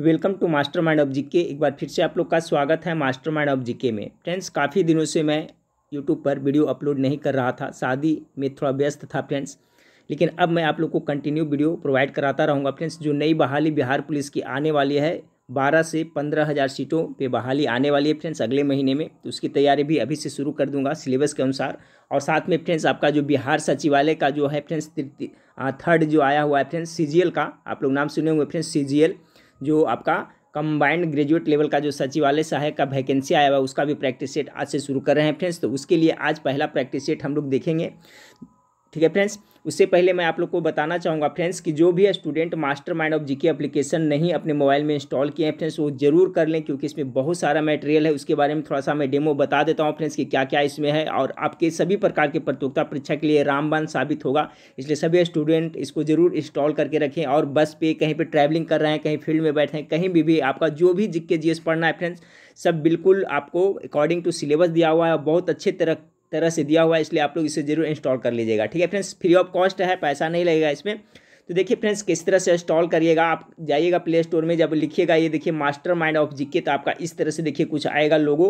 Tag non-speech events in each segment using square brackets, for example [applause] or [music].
welcome to master mind of GK एक बार फिर से आप लोग का स्वागत है मास्टर माइंड ऑफ जीके में फ्रेंड्स काफ़ी दिनों से मैं यूट्यूब पर वीडियो अपलोड नहीं कर रहा था शादी में थोड़ा व्यस्त था फ्रेंड्स लेकिन अब मैं आप लोग को कंटिन्यू वीडियो प्रोवाइड कराता रहूँगा फ्रेंड्स जो नई बहाली बिहार पुलिस की आने वाली है बारह से पंद्रह हज़ार सीटों पे बहाली आने वाली है फ्रेंड्स अगले महीने में तो उसकी तैयारी भी अभी से शुरू कर दूंगा सिलेबस के अनुसार और साथ में फ्रेंड्स आपका जो बिहार सचिवालय का जो है फ्रेंड्स थर्ड जो आया हुआ है फ्रेंड्स सीजीएल का आप लोग नाम सुने होंगे फ्रेंड्स सीजीएल जो आपका कंबाइंड ग्रेजुएट लेवल का जो सचिवालय सहायक का वैकेंसी आया हुआ है उसका भी प्रैक्टिस सेट आज से शुरू कर रहे हैं फ्रेंड्स तो उसके लिए आज पहला प्रैक्टिस सेट हम लोग देखेंगे ठीक है फ्रेंड्स उससे पहले मैं आप लोग को बताना चाहूँगा फ्रेंड्स कि जो भी student master mind of GK application नहीं अपने मोबाइल में इंस्टॉल किए हैं फ्रेंड्स वो जरूर कर लें क्योंकि इसमें बहुत सारा मटेरियल है उसके बारे में थोड़ा सा मैं डेमो बता देता हूँ फ्रेंड्स कि क्या क्या इसमें है और आपके सभी प्रकार के प्रतियोगिता परीक्षा के लिए रामबान साबित होगा इसलिए सभी स्टूडेंट इसको जरूर इंस्टॉल करके रखें और बस पे कहीं पर ट्रैवलिंग कर रहे हैं कहीं फील्ड में बैठे हैं कहीं भी भी आपका जो भी जिक्के जी पढ़ना है फ्रेंड्स सब बिल्कुल आपको अकॉर्डिंग टू सिलेबस दिया हुआ है बहुत अच्छे तरह तरह से दिया हुआ है इसलिए आप लोग इसे जरूर इंस्टॉल कर लीजिएगा ठीक है फ्रेंड्स फ्री ऑफ कॉस्ट है पैसा नहीं लगेगा इसमें तो देखिए फ्रेंड्स किस तरह से इंस्टॉल करिएगा आप जाइएगा प्ले स्टोर में जब लिखिएगा ये देखिए मास्टर माइंड ऑफ जिक्के तो आपका इस तरह से देखिए कुछ आएगा लोगो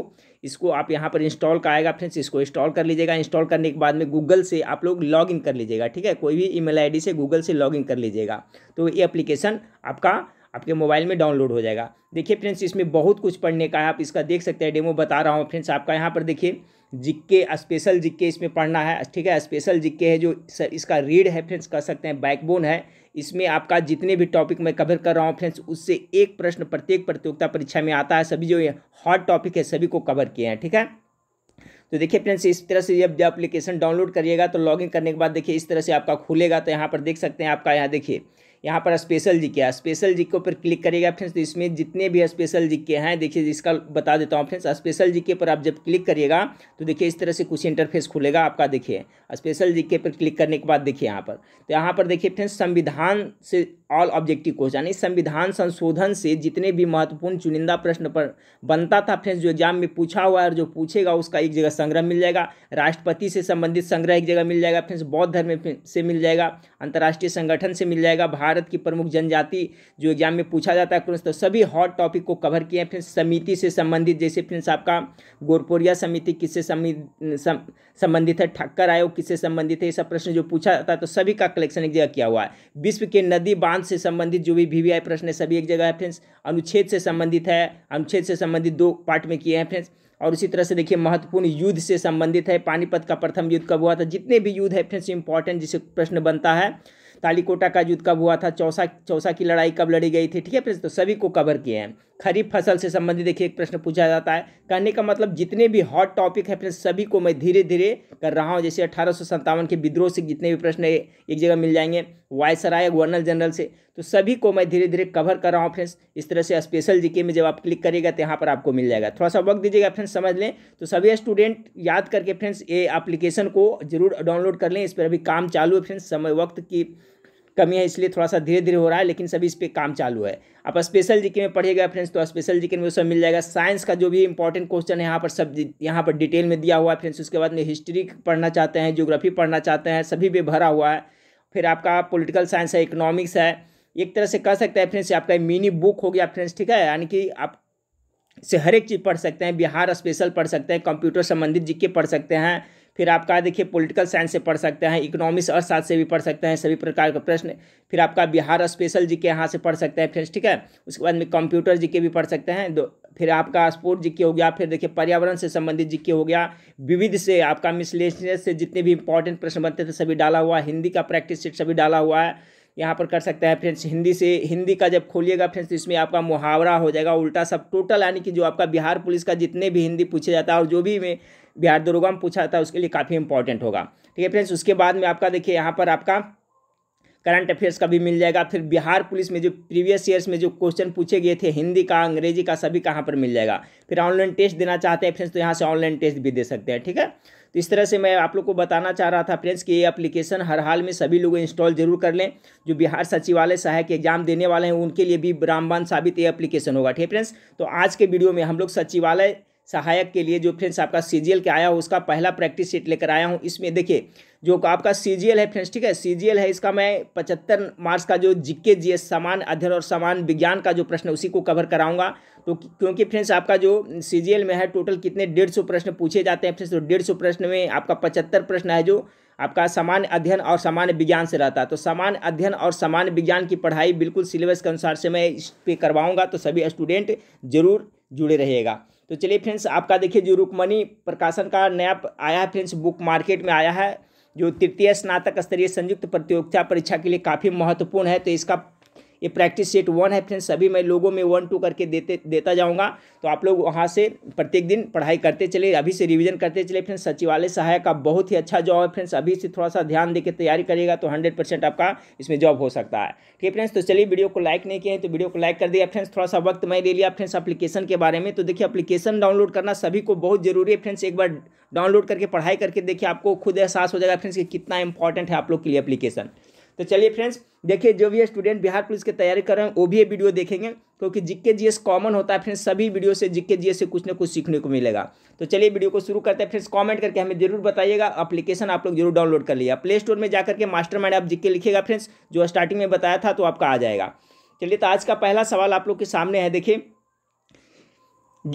इसको आप यहाँ पर इंस्टॉल का आएगा फ्रेंड्स इसको इंस्टॉल कर लीजिएगा इंस्टॉल करने के बाद में गूगल से आप लोग लॉग इन कर लीजिएगा ठीक है कोई भी ई मेल से गूगल से लॉग इन कर लीजिएगा तो ये अप्लीकेशन आपका आपके मोबाइल में डाउनलोड हो जाएगा देखिए फ्रेंड्स इसमें बहुत कुछ पढ़ने का है आप इसका देख सकते हैं डेमो बता रहा हूँ फ्रेंड्स आपका यहाँ पर देखिए जिक्के स्पेशल जिक्के इसमें पढ़ना है ठीक है स्पेशल जिक्के है जो इसका रीड है फ्रेंड्स कह सकते हैं बैकबोन है इसमें आपका जितने भी टॉपिक मैं कवर कर रहा हूँ फ्रेंड्स उससे एक प्रश्न प्रत्येक प्रतियोगिता परीक्षा में आता है सभी जो हॉट टॉपिक है सभी को कवर किए हैं ठीक है तो देखिए फ्रेंड्स इस तरह से जब जब एप्लीकेशन डाउनलोड करिएगा तो लॉगिन करने के बाद देखिए इस तरह से आपका खुलेगा तो यहाँ पर देख सकते हैं आपका यहाँ देखिए यहाँ पर स्पेशल जी के स्पेशल जी के ऊपर क्लिक करिएगा फ्रेंड्स तो इसमें जितने भी स्पेशल जी के हैं देखिए इसका बता देता हूँ फ्रेंड्स स्पेशल जी के पर आप जब क्लिक करिएगा तो देखिए इस तरह से कुछ इंटरफेस खुलेगा आपका देखिए स्पेशल जी के पर क्लिक करने के बाद देखिए यहाँ पर तो यहाँ पर देखिए फ्रेंड्स संविधान से ऑल ऑब्जेक्टिव कोर्स यानी संविधान संशोधन से जितने भी महत्वपूर्ण चुनिंदा प्रश्न पर बनता था फ्रेंड्स जो एग्जाम में पूछा हुआ है और जो पूछेगा उसका एक जगह संग्रह मिल जाएगा राष्ट्रपति से संबंधित संग्रह एक जगह मिल जाएगा फ्रेंड्स बौद्ध धर्म से मिल जाएगा अंतर्राष्ट्रीय संगठन से मिल जाएगा भारत भारत की प्रमुख जनजाति जो एग्जाम में पूछा जाता है तो सभी हॉट टॉपिक को कवर किए हैं फिर समिति से संबंधित जैसे फिर आपका गोरपोरिया समिति किससे संबंधित है ठक्कर आयोग किससे संबंधित है ये सब प्रश्न जो पूछा जाता है तो सभी का कलेक्शन एक जगह किया हुआ है विश्व के नदी बांध से संबंधित जो भी वी प्रश्न है सभी एक जगह है फ्रेंड्स अनुच्छेद से संबंधित है अनुच्छेद से संबंधित दो पार्ट में किए हैं फ्रेंड्स और उसी तरह से देखिए महत्वपूर्ण युद्ध से संबंधित है पानीपत का प्रथम युद्ध कब हुआ था जितने भी युद्ध है फ्रेंड्स इंपॉर्टेंट जिसे प्रश्न बनता है तालीकोटा का युद्ध कब हुआ था चौसा चौसा की लड़ाई कब लड़ी गई थी ठीक है फ्रेंड्स तो सभी को कवर किए हैं खरीफ फसल से संबंधित देखिए एक प्रश्न पूछा जाता है कहने का मतलब जितने भी हॉट टॉपिक है फ्रेंड्स सभी को मैं धीरे धीरे कर रहा हूँ जैसे अठारह के विद्रोह से जितने भी प्रश्न एक जगह मिल जाएंगे वायसराय गवर्नर जनरल से तो सभी को मैं धीरे धीरे कवर कर रहा हूँ फ्रेंड्स इस तरह से स्पेशल जीके में जब आप क्लिक करेगा तो यहाँ पर आपको मिल जाएगा थोड़ा सा वक्त दीजिएगा फ्रेंड्स समझ लें तो सभी स्टूडेंट याद करके फ्रेंड्स ये एप्लीकेशन को जरूर डाउनलोड कर लें इस पर अभी काम चालू है फ्रेंड्स समय वक्त की कमी है इसलिए थोड़ा सा धीरे धीरे हो रहा है लेकिन सभी इस पर काम चालू है आप स्पेशल जीके में पढ़िएगा फ्रेंड्स तो स्पेशल जीके में सब मिल जाएगा साइंस का जो भी इंपॉर्टेंट क्वेश्चन है यहाँ पर सब यहाँ पर डिटेल में दिया हुआ है फ्रेंड्स उसके बाद में हिस्ट्री पढ़ना चाहते हैं जोग्राफी पढ़ना चाहते हैं सभी पे भरा हुआ है फिर आपका पोलिटिकल साइंस है इकोनॉमिक्स है एक तरह से कह सकते हैं फ्रेंड्स आपका मिनी बुक हो गया फ्रेंड्स ठीक है यानी कि आप से हर एक चीज़ पढ़ सकते हैं बिहार स्पेशल पढ़ सकते हैं कंप्यूटर संबंधित जीके पढ़ सकते हैं फिर आपका देखिए पॉलिटिकल साइंस से पढ़ सकते हैं इकोनॉमिक्स अर्थशास्त्र से भी पढ़ सकते हैं सभी प्रकार का प्रश्न फिर आपका बिहार स्पेशल जी के यहाँ से पढ़ सकते हैं फ्रेंड्स ठीक है उसके बाद में कंप्यूटर जी के भी पढ़ सकते हैं दो फिर आपका स्पोर्ट जी के हो गया फिर देखिए पर्यावरण से संबंधित जी के हो गया विविध से आपका मिसलेशन से जितने भी इंपॉर्टेंट प्रश्न बनते थे सभी डाला हुआ है हिंदी का प्रैक्टिस सीट सभी डाला हुआ है यहाँ पर कर सकता है फ्रेंड्स हिंदी से हिंदी का जब खोलिएगा फ्रेंड्स तो इसमें आपका मुहावरा हो जाएगा उल्टा सब टोटल यानी कि जो आपका बिहार पुलिस का जितने भी हिंदी पूछे जाता है और जो भी में बिहार दरोगा में पूछा जाता है उसके लिए काफ़ी इंपॉर्टेंट होगा ठीक है फ्रेंड्स उसके बाद में आपका देखिए यहाँ पर आपका करंट अफेयर्स का भी मिल जाएगा फिर बिहार पुलिस में जो प्रीवियस ईयर्स में जो क्वेश्चन पूछे गए थे हिंदी का अंग्रेजी का सभी कहाँ पर मिल जाएगा फिर ऑनलाइन टेस्ट देना चाहते हैं फ्रेंड्स तो यहाँ से ऑनलाइन टेस्ट भी दे सकते हैं ठीक है तो इस तरह से मैं आप लोग को बताना चाह रहा था फ्रेंड्स कि ये अप्लीकेशन हर हाल में सभी लोग इंस्टॉल जरूर कर लें जो बिहार सचिवालय सहायक एग्जाम देने वाले हैं उनके लिए भी रामबान साबित ये अप्लीकेशन होगा ठीक है फ्रेंड्स तो आज के वीडियो में हम लोग सचिवालय सहायक के लिए जो फ्रेंड्स आपका सी के आया हो उसका पहला प्रैक्टिस सेट लेकर आया हूँ इसमें देखिए जो आपका सी है फ्रेंड्स ठीक है सी है इसका मैं पचहत्तर मार्क्स का जो जिक्के जी समान अध्ययन और समान विज्ञान का जो प्रश्न उसी को कवर कराऊंगा तो क्योंकि फ्रेंड्स आपका जो सी में है टोटल कितने डेढ़ सौ प्रश्न पूछे जाते हैं फ्रेंड्स तो डेढ़ सौ प्रश्न में आपका पचहत्तर प्रश्न है जो आपका समान अध्ययन और समान विज्ञान से रहता है तो समान अध्ययन और समान विज्ञान की पढ़ाई बिल्कुल सिलेबस के अनुसार से मैं इस पर करवाऊँगा तो सभी स्टूडेंट जरूर जुड़े रहेगा तो चलिए फ्रेंड्स आपका देखिए जो रुकमणि प्रकाशन का नया आया है फ्रेंड्स बुक मार्केट में आया है जो तृतीय स्नातक स्तरीय संयुक्त प्रतियोगिता परीक्षा के लिए काफ़ी महत्वपूर्ण है तो इसका ये प्रैक्टिस सेट वन है फ्रेंड्स सभी मैं लोगों में वन टू करके देते देता जाऊँगा तो आप लोग वहाँ से प्रत्येक दिन पढ़ाई करते चले अभी से रिविजन करते चले फ्रेंड्स सचिवालय सहायक का बहुत ही अच्छा जॉब है फ्रेंड्स अभी से थोड़ा सा ध्यान देकर तैयारी करेगा तो हंड्रेड परसेंट आपका इसमें जॉब हो सकता है ठीक है फ्रेंड्स तो चलिए वीडियो को लाइक नहीं किया तो वीडियो को लाइक कर दिया फ्रेंड्स थोड़ा सा वक्त मैं ले लिया फ्रेंड्स अपलीकेशन के बारे में तो देखिए अपलीकेशन डाउनलोड करना सभी को बहुत जरूरी है फ्रेंड्स एक बार डाउनलोड करके पढ़ाई करके देखिए आपको खुद एहसास हो जाएगा फ्रेंड्स कि कितना इंपॉर्टेंट है आप लोग के लिए एप्लीकेशन तो चलिए फ्रेंड्स देखिए जो भी स्टूडेंट बिहार पुलिस की तैयारी कर रहे हैं वो भी ये वीडियो देखेंगे क्योंकि जिक्के जीएस कॉमन होता है फ्रेंड्स सभी वीडियो से जिक्के जीएस से कुछ ना कुछ सीखने को मिलेगा तो चलिए वीडियो को शुरू करते हैं फ्रेंड्स कमेंट करके हमें जरूर बताइएगा अपलीकेशन आप लोग जरूर डाउनलोड कर लिया प्ले स्टोर में जाकर के मास्टर माइंड आप जिक्के लिखेगा फ्रेंड्स जो स्टार्टिंग में बताया था तो आपका आ जाएगा चलिए तो आज का पहला सवाल आप लोग के सामने है देखिए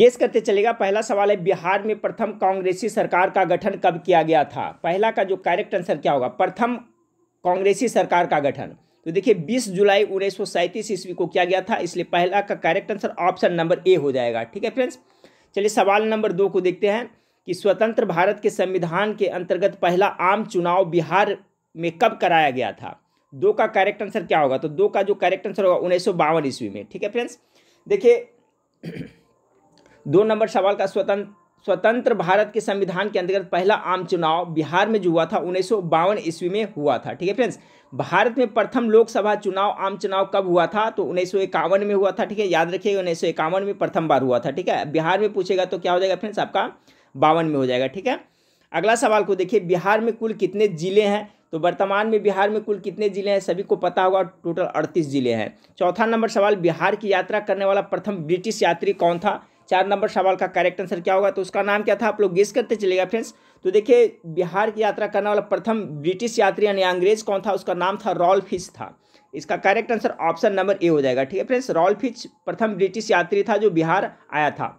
गेस करते चलेगा पहला सवाल है बिहार में प्रथम कांग्रेसी सरकार का गठन कब किया गया था पहला का जो करेक्ट आंसर क्या होगा प्रथम कांग्रेसी सरकार का गठन तो देखिए 20 जुलाई उन्नीस ईस्वी को किया गया था इसलिए पहला का correct answer option number A हो जाएगा ठीक है फ्रेंड्स चलिए सवाल नंबर दो को देखते हैं कि स्वतंत्र भारत के संविधान के अंतर्गत पहला आम चुनाव बिहार में कब कराया गया था दो का करेक्ट आंसर क्या होगा तो दो का जो करेक्ट आंसर होगा उन्नीस ईस्वी में ठीक है फ्रेंड्स देखिए [clears throat] दो नंबर सवाल का स्वतंत्र स्वतंत्र भारत के संविधान के अंतर्गत पहला आम चुनाव बिहार में जो हुआ था उन्नीस ईस्वी में हुआ था ठीक है फ्रेंड्स भारत में प्रथम लोकसभा चुनाव आम चुनाव कब हुआ था तो उन्नीस में हुआ था ठीक है याद रखिएगा उन्नीस में प्रथम बार हुआ था ठीक है बिहार में पूछेगा तो क्या हो जाएगा फ्रेंड्स आपका बावन में हो जाएगा ठीक है अगला सवाल को देखिए बिहार में कुल कितने जिले हैं तो वर्तमान में बिहार में कुल कितने जिले हैं सभी को पता होगा टोटल अड़तीस जिले हैं चौथा नंबर सवाल बिहार की यात्रा करने वाला प्रथम ब्रिटिश यात्री कौन था चार नंबर सवाल का करेक्ट आंसर क्या होगा तो उसका नाम क्या था आप लोग गेस करते चलेगा फ्रेंड्स तो देखिए बिहार की यात्रा करने वाला प्रथम ब्रिटिश यात्री यानी अंग्रेज कौन था उसका नाम था रॉल फिश था इसका correct answer option number A हो जाएगा ठीक है फ्रेंड्स रॉल फिश प्रथम ब्रिटिश यात्री था जो बिहार आया था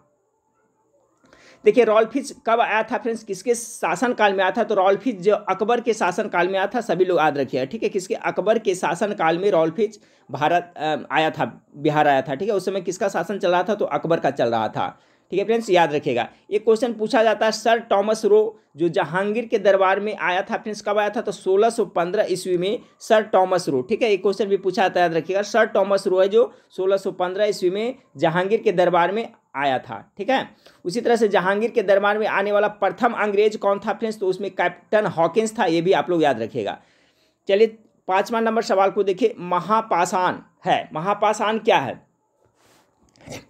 देखिए रॉल्फिज कब आया था फ्रेंड्स किसके शासनकाल में आया था तो रॉल्फिज जो अकबर के शासनकाल में आया था सभी लोग याद रखिए ठीक है किसके अकबर के शासनकाल में रॉल्फिज भारत आया था बिहार आया था ठीक है उस समय किसका शासन चल रहा था तो अकबर का चल रहा था ठीक है फ्रेंड्स याद रखिएगा एक क्वेश्चन पूछा जाता है सर टॉमस रो जो जहांगीर के दरबार में आया था फ्रेंड्स कब आया था तो 1615 ईस्वी में सर टॉमस रो ठीक है एक क्वेश्चन भी पूछा जाता है याद रखिएगा सर टॉमस रो है जो 1615 ईस्वी में जहांगीर के दरबार में आया था ठीक है उसी तरह से जहांगीर के दरबार में आने वाला प्रथम अंग्रेज कौन था फ्रेंड्स तो उसमें कैप्टन हॉकिंस था ये भी आप लोग याद रखेगा चलिए पांचवा नंबर सवाल को देखिए महापाषाण है महापाषाण क्या है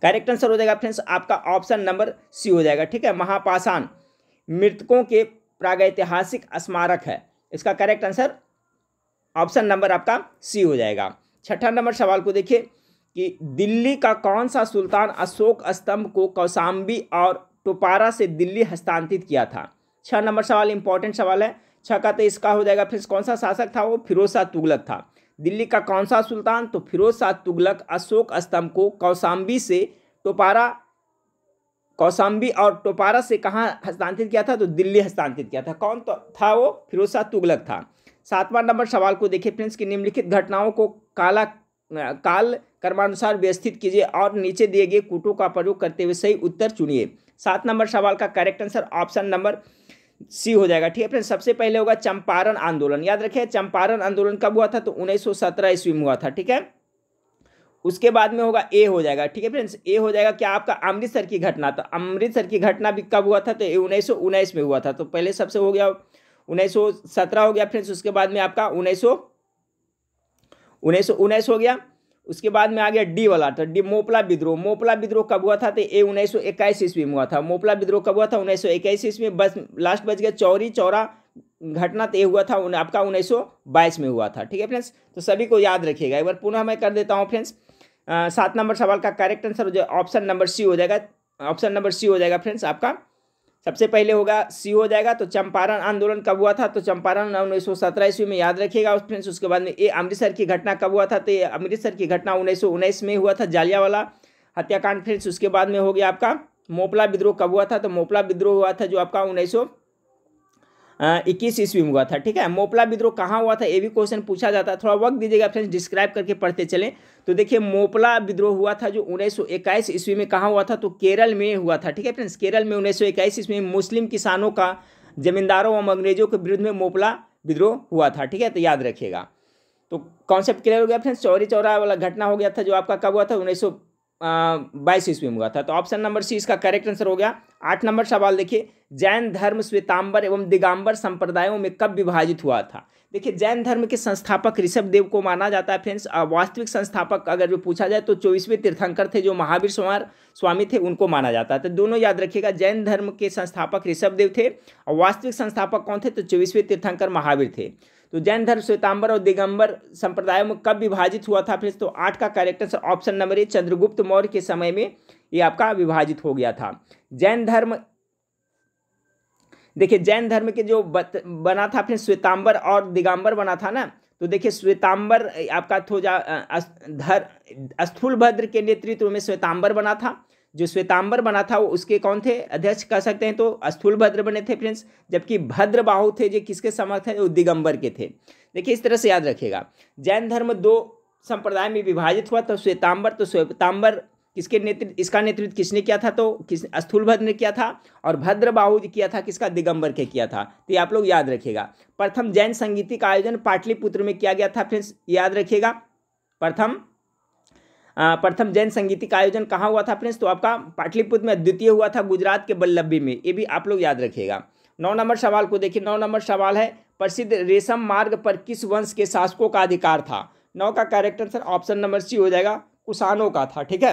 करेक्ट आंसर हो जाएगा फ्रेंड्स आपका ऑप्शन नंबर सी हो जाएगा ठीक है महापाषाण मृतकों के प्रागैतिहासिक स्मारक है इसका करेक्ट आंसर ऑप्शन नंबर आपका सी हो जाएगा छठा नंबर सवाल को देखिए कि दिल्ली का कौन सा सुल्तान अशोक स्तंभ को कौसाम्बी और टोपारा से दिल्ली हस्तांतरित किया था छः नंबर सवाल इंपॉर्टेंट सवाल है छः का तो इसका हो जाएगा फिर कौन सा शासक था वो फिरोज शाह तुगलक था दिल्ली का कौन सा सुल्तान तो फिरोज शाह तुगलक अशोक स्तंभ को कौसाम्बी से टोपारा कौसाम्बी और टोपारा से कहाँ हस्तांतरित किया था तो दिल्ली हस्तांतरित किया था कौन तो था वो फिरोज शाह तुगलक था सातवां नंबर सवाल को देखिए फ्रेंड्स कि निम्नलिखित घटनाओं को काला काल कर्मानुसार व्यवस्थित कीजिए और नीचे दिए गए कुटों का प्रयोग करते हुए सही उत्तर चुनिए सात नंबर सवाल का correct answer option number C हो जाएगा ठीक है फ्रेंड सबसे पहले होगा चंपारण आंदोलन याद रखिए चंपारण आंदोलन कब हुआ था तो 1917 ईस्वी में हुआ था ठीक है उसके बाद में होगा ए हो जाएगा ठीक है फ्रेंड्स ए हो जाएगा क्या आपका अमृतसर की घटना था तो अमृतसर की घटना भी कब हुआ था तो सौ उन्नीस में हुआ था तो पहले सबसे हो गया उन्नीस हो गया फ्रेंड्स उसके बाद में आपका उन्नीस उन्नीस सौ उन्नीस हो गया उसके बाद में आ गया डी वाला था तो डी मोपला विद्रोह मोपला विद्रोह कब हुआ था तो ए उन्नीस सौ इक्कीस ईस्वी में हुआ था मोपला विद्रोह कब हुआ था उन्नीस सौ इक्कीस ईस्वी बस लास्ट बच गया चौरी चौरा घटना तो ये हुआ था उन, आपका उन्नीस सौ बाईस में हुआ था ठीक है फ्रेंड्स तो सभी को याद रखिएगा एक बार पुनः मैं कर देता हूँ फ्रेंड्स सात नंबर सवाल का correct answer option number C हो जाएगा ऑप्शन नंबर सी हो जाएगा फ्रेंड्स आपका सबसे पहले होगा सी हो जाएगा तो चंपारण आंदोलन कब हुआ था तो चंपारण उन्नीस सौ सत्रह ईस्वी में याद रखिएगा फ्रेंड्स उसके बाद में ये अमृतसर की घटना कब हुआ था तो ये अमृतसर की घटना उन्नीस सौ उन्नीस में हुआ था जालियावाला हत्याकांड फ्रेंड्स उसके बाद में हो गया आपका मोपला विद्रोह कब हुआ था तो मोपला विद्रोह हुआ था जो आपका उन्नीस सौ इक्कीस ईस्वी में हुआ था ठीक है मोपला विद्रोह कहाँ हुआ था ये भी क्वेश्चन पूछा जाता है थोड़ा वक्त दीजिएगा फ्रेंड्स डिस्क्राइब करके पढ़ते चलें तो देखिए मोपला विद्रोह हुआ था जो उन्नीस सौ इक्कीस ईस्वी में कहाँ हुआ था तो केरल में हुआ था ठीक है फ्रेंड्स केरल में उन्नीस सौ इक्कीस ईस्वी में मुस्लिम किसानों का जमींदारों और अंग्रेजों के विरुद्ध में मोपला विद्रोह हुआ था ठीक है तो याद रखिएगा तो कॉन्सेप्ट क्लियर हो गया फ्रेंड्स चौरी चौरा वाला घटना हो गया था जो आपका कब हुआ था उन्नीस बाईस ईस्वी में हुआ था तो ऑप्शन नंबर सी इसका करेक्ट आंसर हो गया आठ नंबर सवाल देखिए जैन धर्म श्वेतांबर एवं दिगंबर संप्रदायों में कब विभाजित हुआ था देखिए जैन धर्म के संस्थापक ऋषभ देव को माना जाता है फ्रेंड्स वास्तविक संस्थापक अगर जो पूछा जाए तो चौबीसवें तीर्थंकर थे जो महावीर स्वार स्वामी थे उनको माना जाता है तो दोनों याद रखिएगा जैन धर्म के संस्थापक ऋषभ देव थे और वास्तविक संस्थापक कौन थे तो चौबीसवें तीर्थंकर महावीर थे तो जैन धर्म श्वेतांबर और दिगंबर संप्रदायों में कब विभाजित हुआ था फ्रेंड्स तो आठ का correct answer option number A Chandragupta Maurya के समय में ये आपका विभाजित हो गया था जैन धर्म देखिए जैन धर्म के जो बत, बना था फिर श्वेतांबर और दिगंबर बना था ना तो देखिए श्वेतांबर आपका थोजा अस, स्थूलभद्र के नेतृत्व में श्वेतांबर बना था जो श्वेतांबर बना था वो उसके कौन थे अध्यक्ष कह सकते हैं तो स्थूल भद्र बने थे फ्रेंड्स जबकि भद्र बाहु थे जो किसके समर्थ हैं वो दिगंबर के थे देखिए इस तरह से याद रखिएगा जैन धर्म दो संप्रदाय में विभाजित हुआ तो श्वेतांबर तो श्वेतांबर किसके नेतृत्व इसका नेतृत्व किसने किया था तो किस भद्र ने किया था और भद्र बाहु किया था किसका दिगंबर के किया था तो ये आप लोग याद रखिएगा प्रथम जैन संगीति का आयोजन पाटलिपुत्र में किया गया था फ्रेंड्स याद रखिएगा प्रथम प्रथम जैन संगीति का आयोजन कहाँ हुआ था फ्रेंड्स तो आपका पाटलिपुत्र में द्वितीय हुआ था गुजरात के बल्लभी में ये भी आप लोग याद रखिएगा नौ नंबर सवाल को देखिए नौ नंबर सवाल है प्रसिद्ध रेशम मार्ग पर किस वंश के शासकों का अधिकार था नौ का character answer option number C हो जाएगा कुसानों का था ठीक है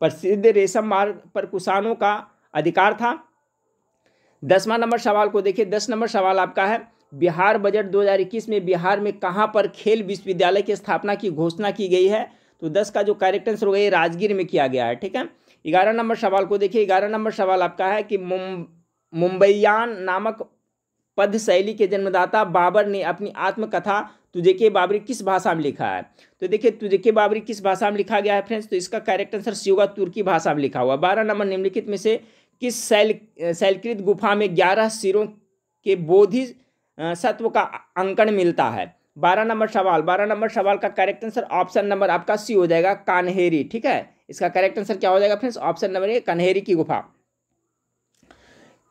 प्रसिद्ध रेशम मार्ग पर कुसानों का अधिकार था दसवां नंबर सवाल को देखिए दस नंबर सवाल आपका है बिहार बजट 2021 में बिहार में कहाँ पर खेल विश्वविद्यालय की स्थापना की घोषणा की गई है तो दस का जो करेक्ट आंसर होगा ये राजगीर में किया गया है ठीक है ग्यारह नंबर सवाल को देखिए ग्यारह नंबर सवाल आपका है कि मुंबईयान नामक पद शैली के जन्मदाता बाबर ने अपनी आत्मकथा तुझे के बाबरी किस भाषा में लिखा है तो देखिए तुझे के बाबरी किस भाषा में लिखा गया है फ्रेंड्स तो इसका करेक्ट आंसर सी होगा तुर्की भाषा में लिखा हुआ बारह नंबर निम्नलिखित में से किस शैल शैलकृत गुफा में ग्यारह सिरों के बोधि सत्व का अंकन मिलता है बारह नंबर सवाल बारह नंबर सवाल का करेक्ट आंसर ऑप्शन नंबर आपका सी हो जाएगा कान्हेरी ठीक है इसका करेक्ट आंसर क्या हो जाएगा friends option number A Kanheri की गुफा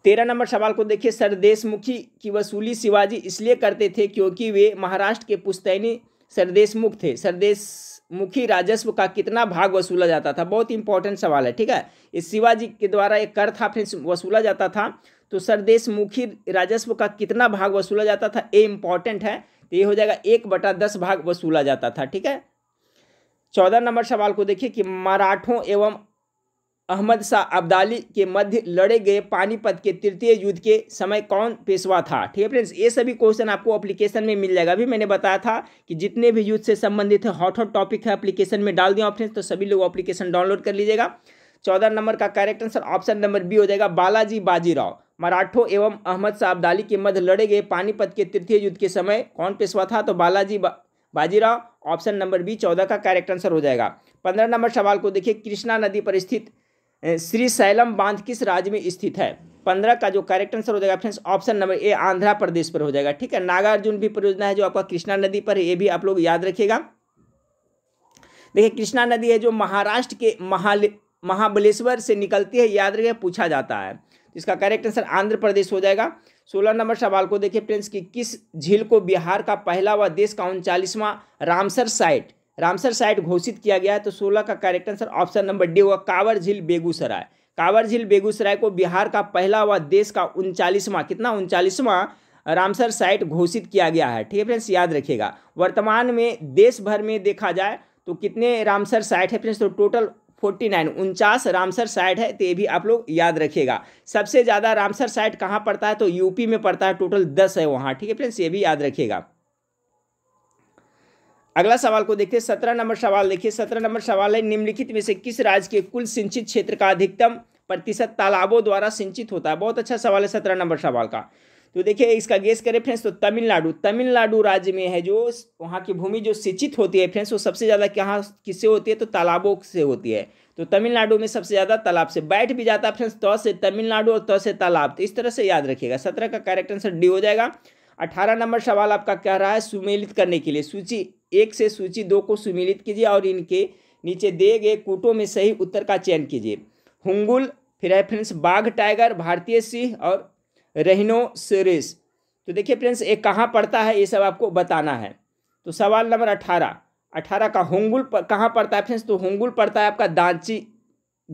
तेरह नंबर सवाल को देखिए सर देशमुखी की वसूली शिवाजी इसलिए करते थे क्योंकि वे महाराष्ट्र के पुस्तैनी सरदेशमुख थे सरदेशमुखी राजस्व का कितना भाग वसूला जाता था बहुत इंपॉर्टेंट सवाल है ठीक है इस शिवाजी के द्वारा एक कर था फ्रेंड्स वसूला जाता था तो सरदेशमुखी राजस्व का कितना भाग वसूला जाता था ये इम्पॉर्टेंट है तो ये हो जाएगा एक बटा दस भाग वसूला जाता था ठीक है चौदह नंबर सवाल को देखिए कि मराठों एवं अहमद शाह अब्दाली के मध्य लड़े गए पानीपत के तृतीय युद्ध के समय कौन पेशवा था ठीक है फ्रेंड्स ये सभी क्वेश्चन आपको एप्लीकेशन में मिल जाएगा अभी मैंने बताया था कि जितने भी युद्ध से संबंधित है हॉट हॉट टॉपिक है एप्लीकेशन में डाल दिया फ्रेंड्स तो सभी लोग एप्लीकेशन डाउनलोड कर लीजिएगा चौदह नंबर का correct answer option number B हो जाएगा बालाजी बाजीराव मराठों एवं अहमद शाह अब्दाली के मध्य लड़े गए पानीपत के तृतीय युद्ध के समय कौन पेशवा था तो बालाजी बा, बाजीराव ऑप्शन नंबर बी चौदह का करेक्ट आंसर हो जाएगा पंद्रह नंबर सवाल को देखिए कृष्णा नदी पर स्थित श्री सैलम बांध किस राज्य में स्थित है पंद्रह का जो करेक्ट आंसर हो जाएगा friends option number A Andhra Pradesh पर हो जाएगा ठीक है नागार्जुन भी परियोजना है जो आपका कृष्णा नदी पर है ये भी आप लोग याद रखिएगा देखिए कृष्णा नदी है जो महाराष्ट्र के महाले महाबलेश्वर से निकलती है याद रखिए पूछा जाता है इसका करेक्ट आंसर आंध्र प्रदेश हो जाएगा सोलह नंबर सवाल को देखिए फ्रेंड्स कि किस झील को बिहार का पहला व देश का उनचालीसवां रामसर साइट रामसर साइट घोषित किया गया है तो सोलह का correct answer option number D होगा कांवर झील बेगूसराय कांवर झील बेगूसराय को बिहार का पहला व देश का उनचालीसवां कितना उनचालीसवां रामसर साइट घोषित किया गया है ठीक है फ्रेंड्स याद रखिएगा वर्तमान में देश भर में देखा जाए तो कितने रामसर साइट है फ्रेंड्स तो टोटल फोर्टी नाइन उनचास रामसर साइट है तो ये भी आप लोग याद रखिएगा सबसे ज़्यादा रामसर साइट कहाँ पड़ता है तो यूपी में पड़ता है टोटल दस है वहाँ ठीक है फ्रेंड्स ये भी याद रखिएगा अगला सवाल को देखते हैं सत्रह नंबर सवाल देखिए सत्रह नंबर सवाल है निम्नलिखित में से किस राज्य के कुल सिंचित क्षेत्र का अधिकतम प्रतिशत तालाबों द्वारा सिंचित होता है बहुत अच्छा सवाल है सत्रह नंबर सवाल का तो देखिए इसका गेस करें फ्रेंड्स तो तमिलनाडु तमिलनाडु राज्य में है जो वहाँ की भूमि जो सिंचित होती है फ्रेंड्स वो सबसे ज़्यादा कहाँ किससे होती है तो तालाबों से होती है तो तमिलनाडु में सबसे ज़्यादा तालाब से बैठ भी जाता है फ्रेंड्स त से तमिलनाडु और त से तालाब तो इस तरह से याद रखिएगा सत्रह का करेक्ट आंसर डी हो जाएगा अठारह नंबर सवाल आपका कह रहा है सुमेलित करने के लिए सूची एक से सूची दो को सुमेलित कीजिए और इनके नीचे दिए गए कूटों में सही उत्तर का चयन कीजिए हुंगुल फिर है फ्रेंड्स बाघ टाइगर भारतीय सिंह और रेहनोसिरिस तो देखिए फ्रेंड्स ये कहाँ पड़ता है ये सब आपको बताना है तो सवाल नंबर अठारह अठारह का होंगुल कहाँ पड़ता है फ्रेंड्स तो होंगुल पड़ता है आपका दांची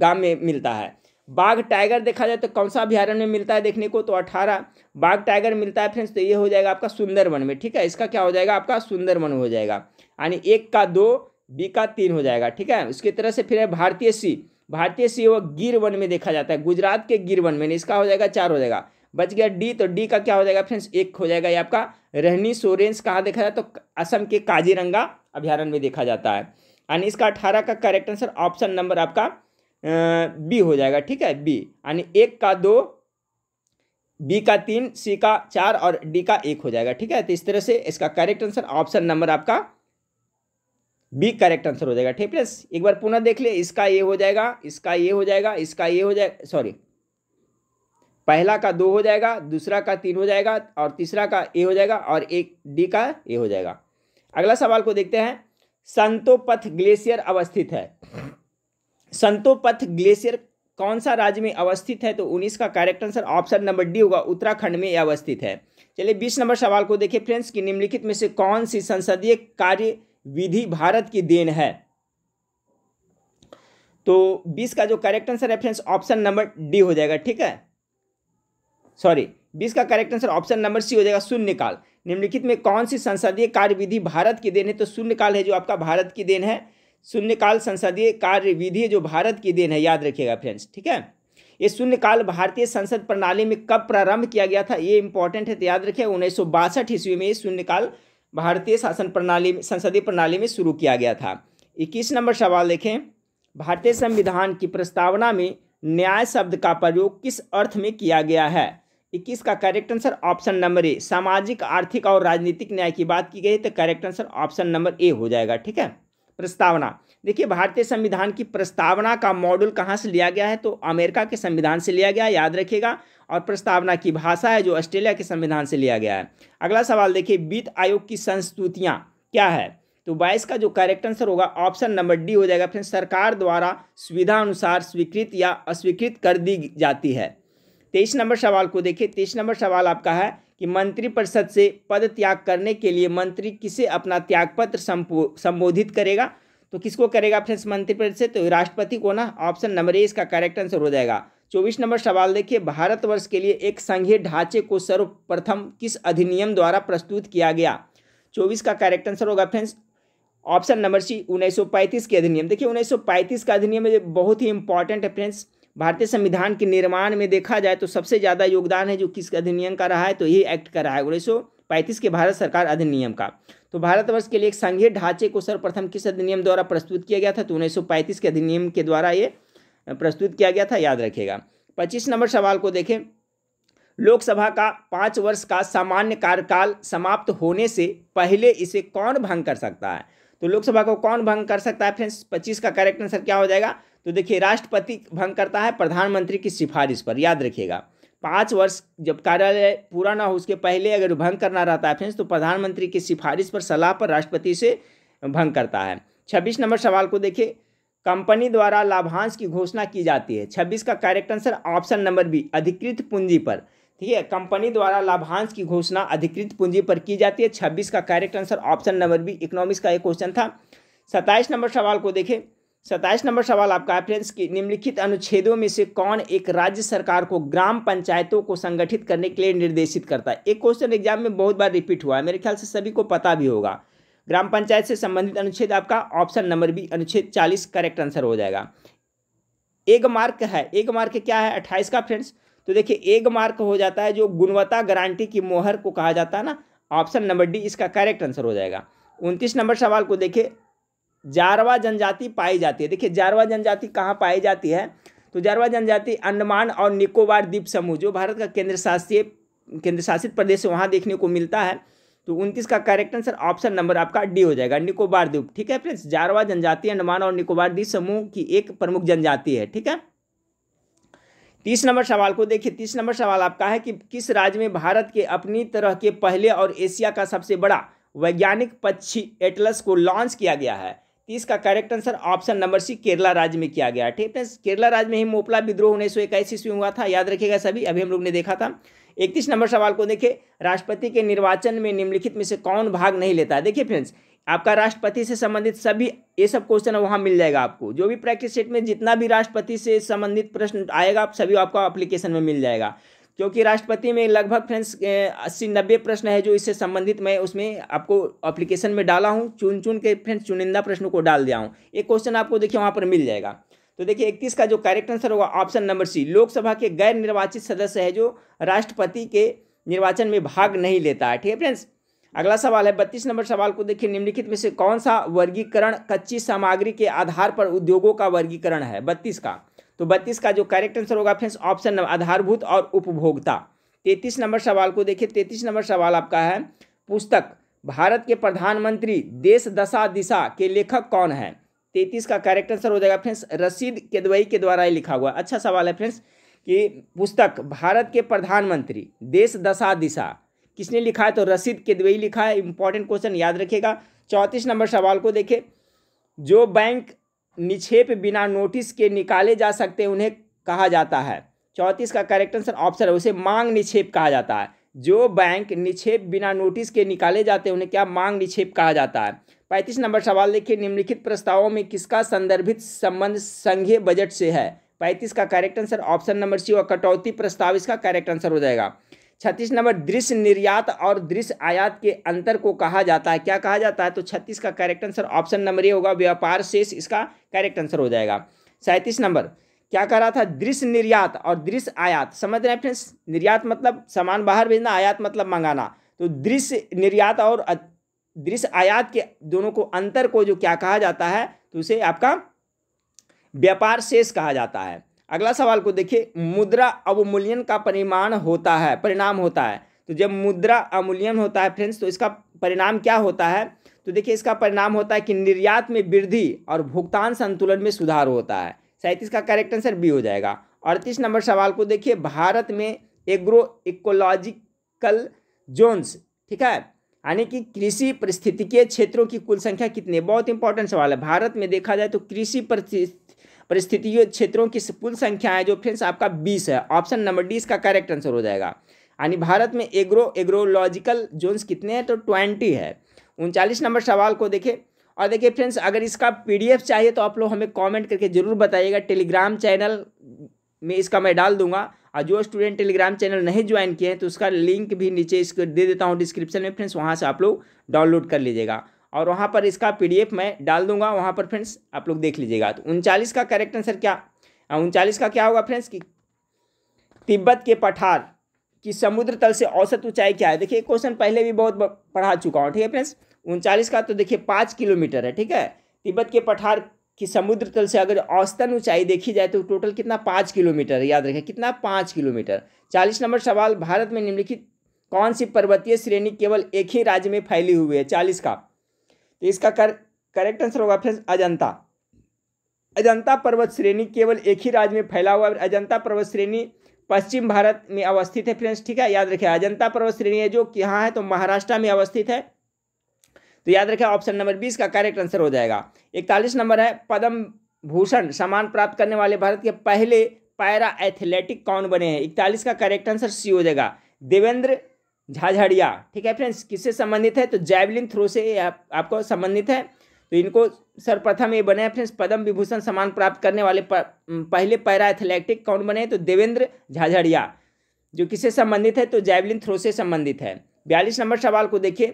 गांव में मिलता है बाघ टाइगर देखा जाए तो कौन सा अभ्यारण में मिलता है देखने को तो अठारह बाघ टाइगर मिलता है फ्रेंड्स तो ये हो जाएगा आपका सुंदरवन में ठीक है इसका क्या हो जाएगा आपका सुंदरवन हो जाएगा यानी एक का दो बी का तीन हो जाएगा ठीक है उसकी तरह से फिर है भारतीय सी भारतीय सी वो गिर वन में देखा जाता है गुजरात के गिर वन में इसका हो जाएगा चार हो जाएगा बच गया डी तो डी का क्या हो जाएगा फ्रेंड्स एक हो जाएगा ये आपका रहनी सोरेंस कहाँ देखा जाए तो असम के काजीरंगा अभ्यारण्य में देखा जाता है यानी इसका अठारह का करेक्ट आंसर ऑप्शन नंबर आपका बी हो जाएगा ठीक है बी यानी एक का दो बी का तीन सी का चार और डी का एक हो जाएगा ठीक है तो इस तरह से इसका करेक्ट आंसर ऑप्शन नंबर आपका बी करेक्ट आंसर हो जाएगा ठीक प्लस एक बार पुनः देख ले इसका ये हो जाएगा इसका ये हो जाएगा इसका ये हो जाएगा सॉरी पहला का दो हो जाएगा दूसरा का तीन हो जाएगा और तीसरा का ए हो जाएगा और एक डी का ए हो जाएगा अगला सवाल को देखते हैं संतोपथ ग्लेशियर अवस्थित है संतोपथ ग्लेशियर कौन सा राज्य में अवस्थित है तो उन्नीस का correct answer option number D होगा उत्तराखंड में अवस्थित है चलिए बीस नंबर सवाल को देखिए फ्रेंड्स कि निम्नलिखित में से कौन सी संसदीय कार्य विधि भारत की देन है तो बीस का जो करेक्ट आंसर है फ्रेंड्स ऑप्शन नंबर डी हो जाएगा ठीक है सॉरी बीस का correct answer option number C हो जाएगा शून्यकाल निम्नलिखित में कौन सी संसदीय कार्यविधि भारत की देन है तो शून्यकाल है जो आपका भारत की देन है शून्यकाल संसदीय कार्यविधि जो भारत की देन है याद रखिएगा फ्रेंड्स ठीक है ये शून्यकाल भारतीय संसद प्रणाली में कब प्रारंभ किया गया था ये इंपॉर्टेंट है तो याद रखिए उन्नीस सौ बासठ ईस्वी में ये शून्यकाल भारतीय शासन प्रणाली में संसदीय प्रणाली में शुरू किया गया था इक्कीस नंबर सवाल देखें भारतीय संविधान की प्रस्तावना में न्याय शब्द का प्रयोग किस अर्थ में किया गया है इक्कीस का correct answer option number A सामाजिक आर्थिक और राजनीतिक न्याय की बात की गई तो correct answer option number A हो जाएगा ठीक है प्रस्तावना देखिए भारतीय संविधान की प्रस्तावना का मॉडल कहाँ से लिया गया है तो अमेरिका के संविधान से लिया गया याद रखिएगा और प्रस्तावना की भाषा है जो ऑस्ट्रेलिया के संविधान से लिया गया है अगला सवाल देखिए वित्त आयोग की संस्तुतियाँ क्या है तो बाईस का जो करेक्ट आंसर होगा ऑप्शन नंबर डी हो जाएगा फिर सरकार द्वारा सुविधा अनुसार स्वीकृत या अस्वीकृत कर दी जाती है तेईस नंबर सवाल को देखिए तेईस नंबर सवाल आपका है कि मंत्रिपरिषद से पद त्याग करने के लिए मंत्री किसे अपना त्यागपत्र संबोधित करेगा तो किसको करेगा फ्रेंड्स मंत्रिपरिषद तो राष्ट्रपति को ना ऑप्शन नंबर ए इसका करेक्ट आंसर हो जाएगा चौबीस नंबर सवाल देखिए भारतवर्ष के लिए एक संघीय ढांचे को सर्वप्रथम किस अधिनियम द्वारा प्रस्तुत किया गया चौबीस का करेक्ट आंसर होगा फ्रेंड्स ऑप्शन नंबर सी 1935 के अधिनियम देखिए 1935 का अधिनियम बहुत ही इंपॉर्टेंट है फ्रेंड्स भारतीय संविधान के निर्माण में देखा जाए तो सबसे ज़्यादा योगदान है जो किस अधिनियम का रहा है तो यही एक्ट का रहा है उन्नीस पैंतीस के भारत सरकार अधिनियम का तो भारतवर्ष के लिए एक संघीय ढांचे को सर्वप्रथम किस अधिनियम द्वारा प्रस्तुत किया गया था तो उन्नीस के अधिनियम के द्वारा ये प्रस्तुत किया गया था याद रखेगा पच्चीस नंबर सवाल को देखें लोकसभा का पाँच वर्ष का सामान्य कार्यकाल समाप्त होने से पहले इसे कौन भंग कर सकता है तो लोकसभा को कौन भंग कर सकता है फ्रेंड्स पच्चीस का करेक्ट आंसर क्या हो जाएगा तो देखिए राष्ट्रपति भंग करता है प्रधानमंत्री की सिफारिश पर याद रखिएगा पाँच वर्ष जब कार्यालय पूरा ना हो उसके पहले अगर भंग करना रहता है फ्रेंड्स तो प्रधानमंत्री की सिफारिश पर सलाह पर राष्ट्रपति से भंग करता है छब्बीस नंबर सवाल को देखिए कंपनी द्वारा लाभांश की घोषणा की जाती है छब्बीस का correct answer option number B अधिकृत पूंजी पर ठीक है कंपनी द्वारा लाभांश की घोषणा अधिकृत पूंजी पर की जाती है छब्बीस का correct answer option number B economics का एक क्वेश्चन था सत्ताईस नंबर सवाल को देखें सत्ताईस नंबर सवाल आपका है फ्रेंड्स कि निम्नलिखित अनुच्छेदों में से कौन एक राज्य सरकार को ग्राम पंचायतों को संगठित करने के लिए निर्देशित करता है एक क्वेश्चन एग्जाम में बहुत बार रिपीट हुआ है मेरे ख्याल से सभी को पता भी होगा ग्राम पंचायत से संबंधित अनुच्छेद आपका ऑप्शन नंबर बी अनुच्छेद चालीस करेक्ट आंसर हो जाएगा एक मार्क है एक मार्क क्या है अट्ठाईस का फ्रेंड्स तो देखिए एक मार्क हो जाता है जो गुणवत्ता गारंटी की मोहर को कहा जाता है ना ऑप्शन नंबर डी इसका करेक्ट आंसर हो जाएगा उनतीस नंबर सवाल को देखिए जारवा जनजाति पाई जाती है देखिए जारवा जनजाति कहाँ पाई जाती है तो जारवा जनजाति अंडमान और निकोबार द्वीप समूह जो भारत का केंद्र शासित केंद्र शासित प्रदेश वहाँ देखने को मिलता है तो उनतीस का करेक्ट आंसर ऑप्शन नंबर आपका डी हो जाएगा निकोबार द्वीप ठीक है फ्रेंड्स जारवा जनजाति अंडमान और निकोबार द्वीप समूह की एक प्रमुख जनजाति है ठीक है तीस नंबर सवाल को देखिए तीस नंबर सवाल आपका है कि किस राज्य में भारत के अपनी तरह के पहले और एशिया का सबसे बड़ा वैज्ञानिक पक्षी एटलस को लॉन्च किया गया है इसका correct answer option number C Kerala राज्य में किया गया ठीक है केरला राज्य में ही मोपला विद्रोह उन्नीस सौ इक्कीस ईस्वी हुआ था याद रखिएगा सभी अभी हम लोग ने देखा था इकतीस नंबर सवाल को देखिए राष्ट्रपति के निर्वाचन में निम्नलिखित में से कौन भाग नहीं लेता है देखिए फ्रेंड्स आपका राष्ट्रपति से संबंधित सभी ये सब क्वेश्चन वहाँ मिल जाएगा आपको जो भी प्रैक्टिस सेट में जितना भी राष्ट्रपति से संबंधित प्रश्न आएगा आप सभी आपको एप्लीकेशन में मिल जाएगा क्योंकि राष्ट्रपति में लगभग फ्रेंड्स अस्सी नब्बे प्रश्न है जो इससे संबंधित मैं उसमें आपको अप्लीकेशन में डाला हूँ चुन चुन के फ्रेंड्स चुनिंदा प्रश्नों को डाल दिया हूँ एक क्वेश्चन आपको देखिए वहाँ पर मिल जाएगा तो देखिए इकतीस का जो करेक्ट आंसर होगा ऑप्शन नंबर सी लोकसभा के गैर निर्वाचित सदस्य है जो राष्ट्रपति के निर्वाचन में भाग नहीं लेता है ठीक है फ्रेंड्स अगला सवाल है बत्तीस नंबर सवाल को देखिए निम्नलिखित में से कौन सा वर्गीकरण कच्ची सामग्री के आधार पर उद्योगों का वर्गीकरण है बत्तीस का तो बत्तीस का जो करेक्ट आंसर होगा फ्रेंड्स ऑप्शन नंबर आधारभूत और उपभोक्ता तैतीस नंबर सवाल को देखिए तैतीस नंबर सवाल आपका है पुस्तक भारत के प्रधानमंत्री देश दशा दिशा के लेखक कौन है तैतीस का करेक्ट आंसर हो जाएगा फ्रेंड्स रसीद केदवई के द्वारा ही लिखा हुआ अच्छा सवाल है फ्रेंड्स कि पुस्तक भारत के प्रधानमंत्री देश दशा दिशा किसने लिखा है तो रसीद केदवई लिखा है इंपॉर्टेंट क्वेश्चन याद रखिएगा चौंतीस नंबर सवाल को देखे जो बैंक निक्षेप बिना नोटिस के निकाले जा सकते उन्हें कहा जाता है चौंतीस का करेक्ट आंसर ऑप्शन है उसे मांग निक्षेप कहा जाता है जो बैंक निक्षेप बिना नोटिस के निकाले जाते हैं उन्हें क्या मांग निक्षेप कहा जाता है पैंतीस नंबर सवाल देखिए निम्नलिखित प्रस्तावों में किसका संदर्भित संबंध संघीय बजट से है पैंतीस का correct answer option number C और कटौती प्रस्ताव इसका करेक्ट आंसर हो जाएगा छत्तीस नंबर दृश्य निर्यात और दृश्य आयात के अंतर को कहा जाता है क्या कहा जाता है तो छत्तीस का करेक्ट आंसर ऑप्शन नंबर ये होगा व्यापार शेष इसका करेक्ट आंसर हो जाएगा सैंतीस नंबर क्या कह रहा था दृश्य निर्यात और दृश्य आयात समझ रहे हैं फ्रेंड्स निर्यात मतलब सामान बाहर भेजना आयात मतलब मंगाना तो दृश्य निर्यात और दृश्य आयात के दोनों को अंतर को जो क्या कहा जाता है तो उसे आपका व्यापार शेष कहा जाता है अगला सवाल को देखिए मुद्रा अवमूल्यन का परिमाण होता है परिणाम होता है तो जब मुद्रा अवमूल्यन होता है फ्रेंड्स तो इसका परिणाम क्या होता है तो देखिए इसका परिणाम होता है कि निर्यात में वृद्धि और भुगतान संतुलन में सुधार होता है सैंतीस का करेक्ट आंसर बी हो जाएगा अड़तीस नंबर सवाल को देखिए भारत में एग्रो इकोलॉजिकल जोन्स ठीक है यानी कि कृषि परिस्थितिकीय क्षेत्रों की कुल संख्या कितनी बहुत इंपॉर्टेंट सवाल है भारत में देखा जाए तो कृषि परिस्थिति परिस्थिति क्षेत्रों की कुल संख्या है जो फ्रेंड्स आपका बीस है ऑप्शन नंबर डी इसका करेक्ट आंसर हो जाएगा यानी भारत में एग्रो एग्रोलॉजिकल जोन्स कितने हैं तो ट्वेंटी है उनचालीस नंबर सवाल को देखें और देखिए फ्रेंड्स अगर इसका पीडीएफ चाहिए तो आप लोग हमें कमेंट करके ज़रूर बताइएगा टेलीग्राम चैनल में इसका मैं डाल दूंगा और जो स्टूडेंट टेलीग्राम चैनल नहीं ज्वाइन किए हैं तो उसका लिंक भी नीचे इसको दे देता हूँ डिस्क्रिप्शन में फ्रेंड्स वहाँ से आप लोग डाउनलोड कर लीजिएगा और वहाँ पर इसका पीडीएफ मैं डाल दूंगा वहाँ पर फ्रेंड्स आप लोग देख लीजिएगा तो उनचालीस का करेक्ट आंसर क्या हाँ, उनचालीस का क्या होगा फ्रेंड्स कि तिब्बत के पठार की समुद्र तल से औसत ऊंचाई क्या है देखिए क्वेश्चन पहले भी बहुत पढ़ा चुका हूँ ठीक है फ्रेंड्स उनचालीस का तो देखिए पाँच किलोमीटर है ठीक है तिब्बत के पठार की समुद्र तल से अगर औसतन ऊंचाई देखी जाए तो टोटल कितना पाँच किलोमीटर है याद रखें कितना पाँच किलोमीटर चालीस नंबर सवाल भारत में निम्नलिखित कौन सी पर्वतीय श्रेणी केवल एक ही राज्य में फैली हुई है चालीस का तो इसका कर करेक्ट आंसर होगा फ्रेंड्स अजंता अजंता पर्वत श्रेणी केवल एक ही राज्य में फैला हुआ है अजंता पर्वत श्रेणी पश्चिम भारत में अवस्थित है फ्रेंड्स ठीक है याद रखिए अजंता पर्वत श्रेणी है जो यहाँ है तो महाराष्ट्र में अवस्थित है तो याद रखिए ऑप्शन नंबर बीस का करेक्ट आंसर हो जाएगा इकतालीस नंबर है पद्म भूषण सम्मान प्राप्त करने वाले भारत के पहले पैरा एथलेटिक कौन बने हैं इकतालीस का करेक्ट आंसर सी हो जाएगा देवेंद्र झाझड़िया ठीक है फ्रेंड्स किससे संबंधित है तो जैवलिन थ्रो से आप, आपको संबंधित है तो इनको सर्वप्रथम ये बने फ्रेंड्स पद्म विभूषण सम्मान प्राप्त करने वाले प, पहले पैरा एथलेटिक कौन बने तो देवेंद्र झाझड़िया जो किससे संबंधित है तो जैवलिन थ्रो से संबंधित है बयालीस नंबर सवाल को देखिए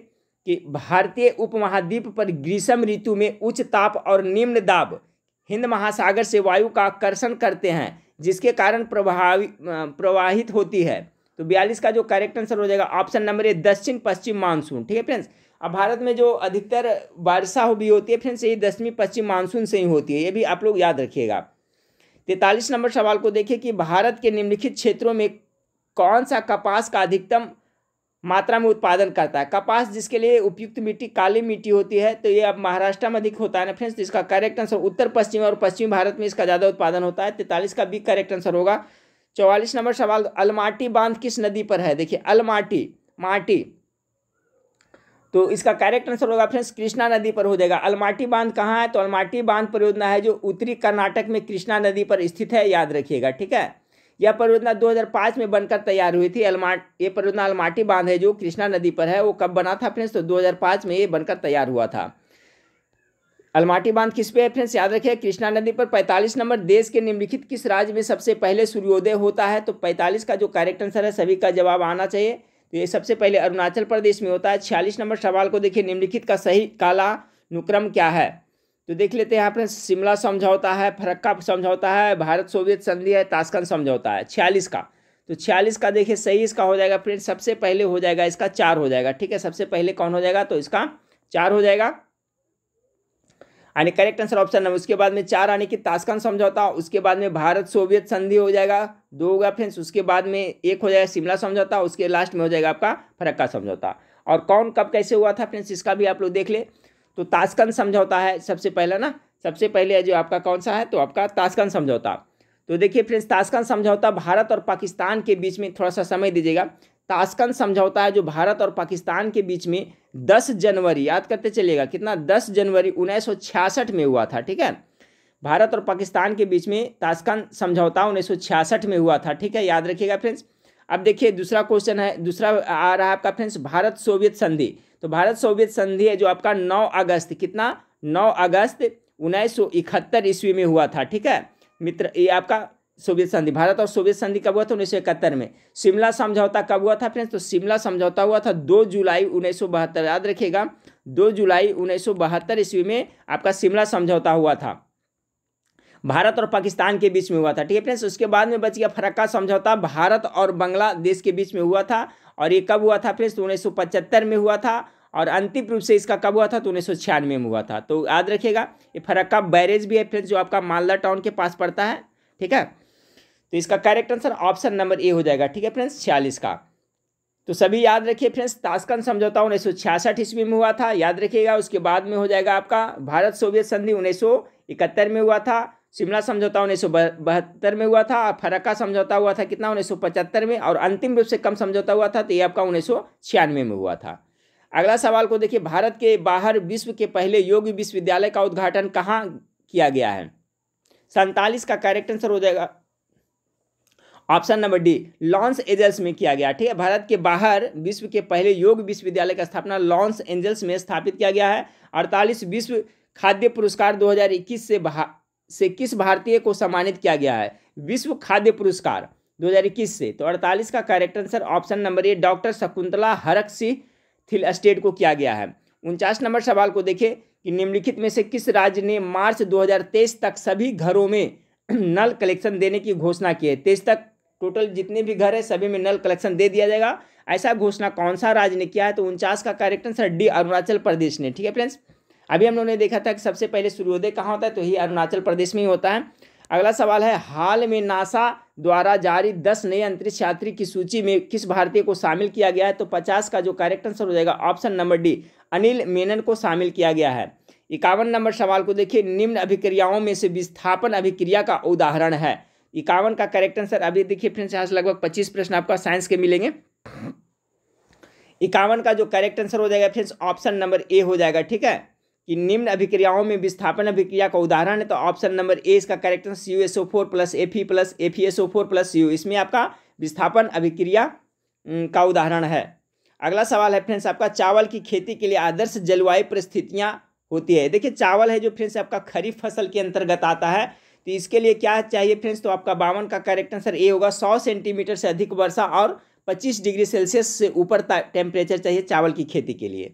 कि भारतीय उपमहाद्वीप पर ग्रीष्म ऋतु में उच्च ताप और निम्न दाब हिंद महासागर से वायु का आकर्षण करते हैं जिसके कारण प्रभावी प्रवाहित होती है तो बयालीस का जो करेक्ट आंसर हो जाएगा ऑप्शन नंबर ए दक्षिण पश्चिम मानसून ठीक है फ्रेंड्स अब भारत में जो अधिकतर वर्षा हो भी होती है फ्रेंड्स ये दक्षिणी पश्चिम मानसून से ही होती है ये भी आप लोग याद रखिएगा तैतालीस नंबर सवाल को देखिए कि भारत के निम्नलिखित क्षेत्रों में कौन सा कपास का अधिकतम मात्रा में उत्पादन करता है कपास जिसके लिए उपयुक्त मिट्टी काली मिट्टी होती है तो ये अब महाराष्ट्र में अधिक होता है ना फ्रेंड्स तो इसका करेक्ट आंसर उत्तर पश्चिम और पश्चिम भारत में इसका ज़्यादा उत्पादन होता है तैतालीस का भी करेक्ट आंसर होगा चौवालीस नंबर सवाल अलमाटी बांध किस नदी पर है देखिए अलमाटी माटी तो इसका करेक्ट आंसर होगा फ्रेंड्स कृष्णा नदी पर हो जाएगा अलमाटी बांध कहाँ है तो अलमाटी बांध परियोजना है जो उत्तरी कर्नाटक में कृष्णा नदी पर स्थित है याद रखिएगा ठीक है यह परियोजना 2005 में बनकर तैयार हुई थी अलमा ये परियोजना अलमाटी बांध है जो कृष्णा नदी पर है वो कब बना था फ्रेंड्स तो दो में ये बनकर तैयार हुआ था अलमाटी बांध किस पे है फ्रेंड्स याद रखिए कृष्णा नदी पर 45 नंबर देश के निम्नलिखित किस राज्य में सबसे पहले सूर्योदय होता है तो 45 का जो करेक्ट आंसर है सभी का जवाब आना चाहिए तो ये सबसे पहले अरुणाचल प्रदेश में होता है छियालीस नंबर सवाल को देखिए निम्नलिखित का सही काला अनुक्रम क्या है तो देख लेते हैं यहाँ पर शिमला समझौता है फरक्का समझौता है भारत सोवियत संधि है ताशकंद समझौता है छियालीस का तो छियालीस का देखिए सही इसका हो जाएगा फ्रेंड सबसे पहले हो जाएगा इसका चार हो जाएगा ठीक है सबसे पहले कौन हो जाएगा तो इसका चार हो जाएगा यानी करेक्ट आंसर ऑप्शन नंबर उसके बाद में चार आने की ताशकंद समझौता उसके बाद में भारत सोवियत संधि हो जाएगा दो होगा फ्रेंड्स उसके बाद में एक हो जाएगा शिमला समझौता उसके लास्ट में हो जाएगा आपका फरक्का समझौता और कौन कब कैसे हुआ था फ्रेंड्स इसका भी आप लोग देख ले तो ताशकंद समझौता है सबसे पहला ना सबसे पहले जो आपका कौन सा है तो आपका ताशकंद समझौता तो देखिए फ्रेंड्स ताशकंद समझौता भारत और पाकिस्तान के बीच में थोड़ा सा समय दीजिएगा ताशकंद समझौता है जो भारत और पाकिस्तान के बीच में 10 जनवरी याद करते चलिएगा कितना 10 जनवरी 1966 में हुआ था ठीक है भारत और पाकिस्तान के बीच में ताशकंद समझौता 1966 में हुआ था ठीक है याद रखिएगा फ्रेंड्स अब देखिए दूसरा क्वेश्चन है दूसरा आ रहा है आपका फ्रेंड्स भारत सोवियत संधि तो भारत सोवियत संधि है जो आपका नौ अगस्त कितना नौ अगस्त उन्नीस ईस्वी में हुआ था ठीक है मित्र ये आपका सोवियत संधि भारत और सोवियत संधि कब हुआ था उन्नीस में शिमला समझौता कब हुआ था फ्रेंड्स तो शिमला समझौता हुआ था दो जुलाई उन्नीस याद रखिएगा दो जुलाई उन्नीस ईस्वी में आपका शिमला समझौता हुआ था भारत और पाकिस्तान के बीच में हुआ था ठीक है फ्रेंड्स उसके बाद में बच गया फरक्का समझौता भारत और बांग्लादेश के बीच में हुआ था और ये कब हुआ था फ्रेंड्स तो उन्नीस में हुआ था और अंतिम रूप से इसका कब हुआ था तो उन्नीस में हुआ था तो याद रखिएगा ये फरक्का बैरेज भी है फ्रेंड्स जो आपका मालदा टाउन के पास पड़ता है ठीक है तो इसका correct answer option number A हो जाएगा ठीक है फ्रेंड्स छियालीस का तो सभी याद रखिए फ्रेंड्स ताशकंद समझौता उन्नीस सौ छियासठ ईस्वी में हुआ था याद रखिएगा उसके बाद में हो जाएगा आपका भारत सोवियत संधि उन्नीस सौ इकहत्तर में हुआ था शिमला समझौता उन्नीस सौ बहत्तर में हुआ था फरक्का समझौता हुआ था कितना उन्नीस सौ पचहत्तर में और अंतिम रूप से कम समझौता हुआ था तो ये आपका उन्नीस सौ छियानवे में हुआ था अगला सवाल को देखिए भारत के बाहर विश्व के पहले योग विश्वविद्यालय का उद्घाटन कहाँ किया गया है सैंतालीस का करेक्ट आंसर हो जाएगा option number D Los Angeles में किया गया ठीक है भारत के बाहर विश्व के पहले योग विश्वविद्यालय का स्थापना लॉन्स एंजल्स में स्थापित किया गया है अड़तालीस विश्व खाद्य पुरस्कार 2021 से से किस भारतीय को सम्मानित किया गया है विश्व खाद्य पुरस्कार 2021 से तो 48 का correct answer option number A doctor Shakuntala Harak Singh Thilsted को किया गया है उनचास नंबर सवाल को देखें कि निम्नलिखित में से किस राज्य ने मार्च 2023 तक सभी घरों में [clears throat] नल कलेक्शन देने की घोषणा की है तेईस तक टोटल जितने भी घर है सभी में नल कलेक्शन दे दिया जाएगा ऐसा घोषणा कौन सा राज्य ने किया है तो उनचास का correct answer D Arunachal Pradesh ने ठीक है फ्रेंड्स अभी हम लोगों ने देखा था कि सबसे पहले सूर्योदय कहाँ होता है तो ये अरुणाचल प्रदेश में ही होता है अगला सवाल है हाल में नासा द्वारा जारी दस नए अंतरिक्ष यात्री की सूची में किस भारतीय को शामिल किया गया है तो पचास का जो करेक्ट आंसर हो जाएगा option number D Anil Menon को शामिल किया गया है इक्यावन नंबर सवाल को देखिए निम्न अभिक्रियाओं में से विस्थापन अभिक्रिया का उदाहरण है इक्यावन का करेक्ट आंसर अभी देखिए फ्रेंड्स यहाँ से लगभग पच्चीस प्रश्न आपका साइंस के मिलेंगे इक्यावन का जो करेक्ट आंसर हो जाएगा फ्रेंड्स ऑप्शन नंबर ए हो जाएगा ठीक है कि निम्न अभिक्रियाओं में विस्थापन अभिक्रिया का उदाहरण है तो ऑप्शन नंबर ए इसका correct answer U S O four plus A P plus A P S O four plus U इसमें आपका विस्थापन अभिक्रिया का उदाहरण है अगला सवाल है फ्रेंड्स आपका चावल की खेती के लिए आदर्श जलवायु परिस्थितियाँ होती है देखिए चावल है जो फ्रेंड्स आपका खरीफ फसल के अंतर्गत आता है तो इसके लिए क्या चाहिए फ्रेंड्स तो आपका बावन का करेक्ट आंसर ए होगा सौ सेंटीमीटर से अधिक वर्षा और पच्चीस डिग्री सेल्सियस से ऊपर टेम्परेचर चाहिए चावल की खेती के लिए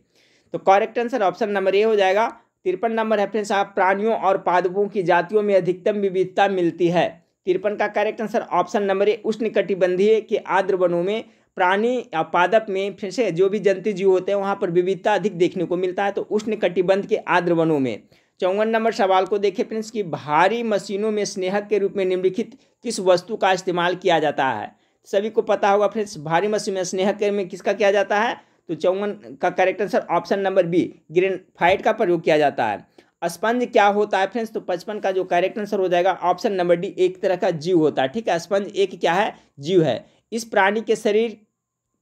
तो correct answer option number A हो जाएगा तिरपन नंबर है फ्रेंड्स आप प्राणियों और पादपों की जातियों में अधिकतम विविधता मिलती है तिरपन का correct answer option number A उष्ण कटिबंधीय के आर्द्र वनों में प्राणी या पादप में फिर से जो भी जंतु जीव होते हैं वहाँ पर विविधता अधिक देखने को मिलता है तो उष्ण कटिबंध के आर्द्र वनों में चौवन नंबर सवाल को देखिए फ्रेंड्स कि भारी मशीनों में स्नेहक के रूप में निम्नलिखित किस वस्तु का इस्तेमाल किया जाता है सभी को पता होगा फ्रेंड्स भारी मशीन में स्नेहक में किसका किया जाता है तो चौवन का correct answer option number B ग्रेनफाइट का प्रयोग किया जाता है स्पंज क्या होता है फ्रेंड्स तो पचपन का जो करेक्ट आंसर हो जाएगा ऑप्शन नंबर डी एक तरह का जीव होता है ठीक है स्पंज एक क्या है जीव है इस प्राणी के शरीर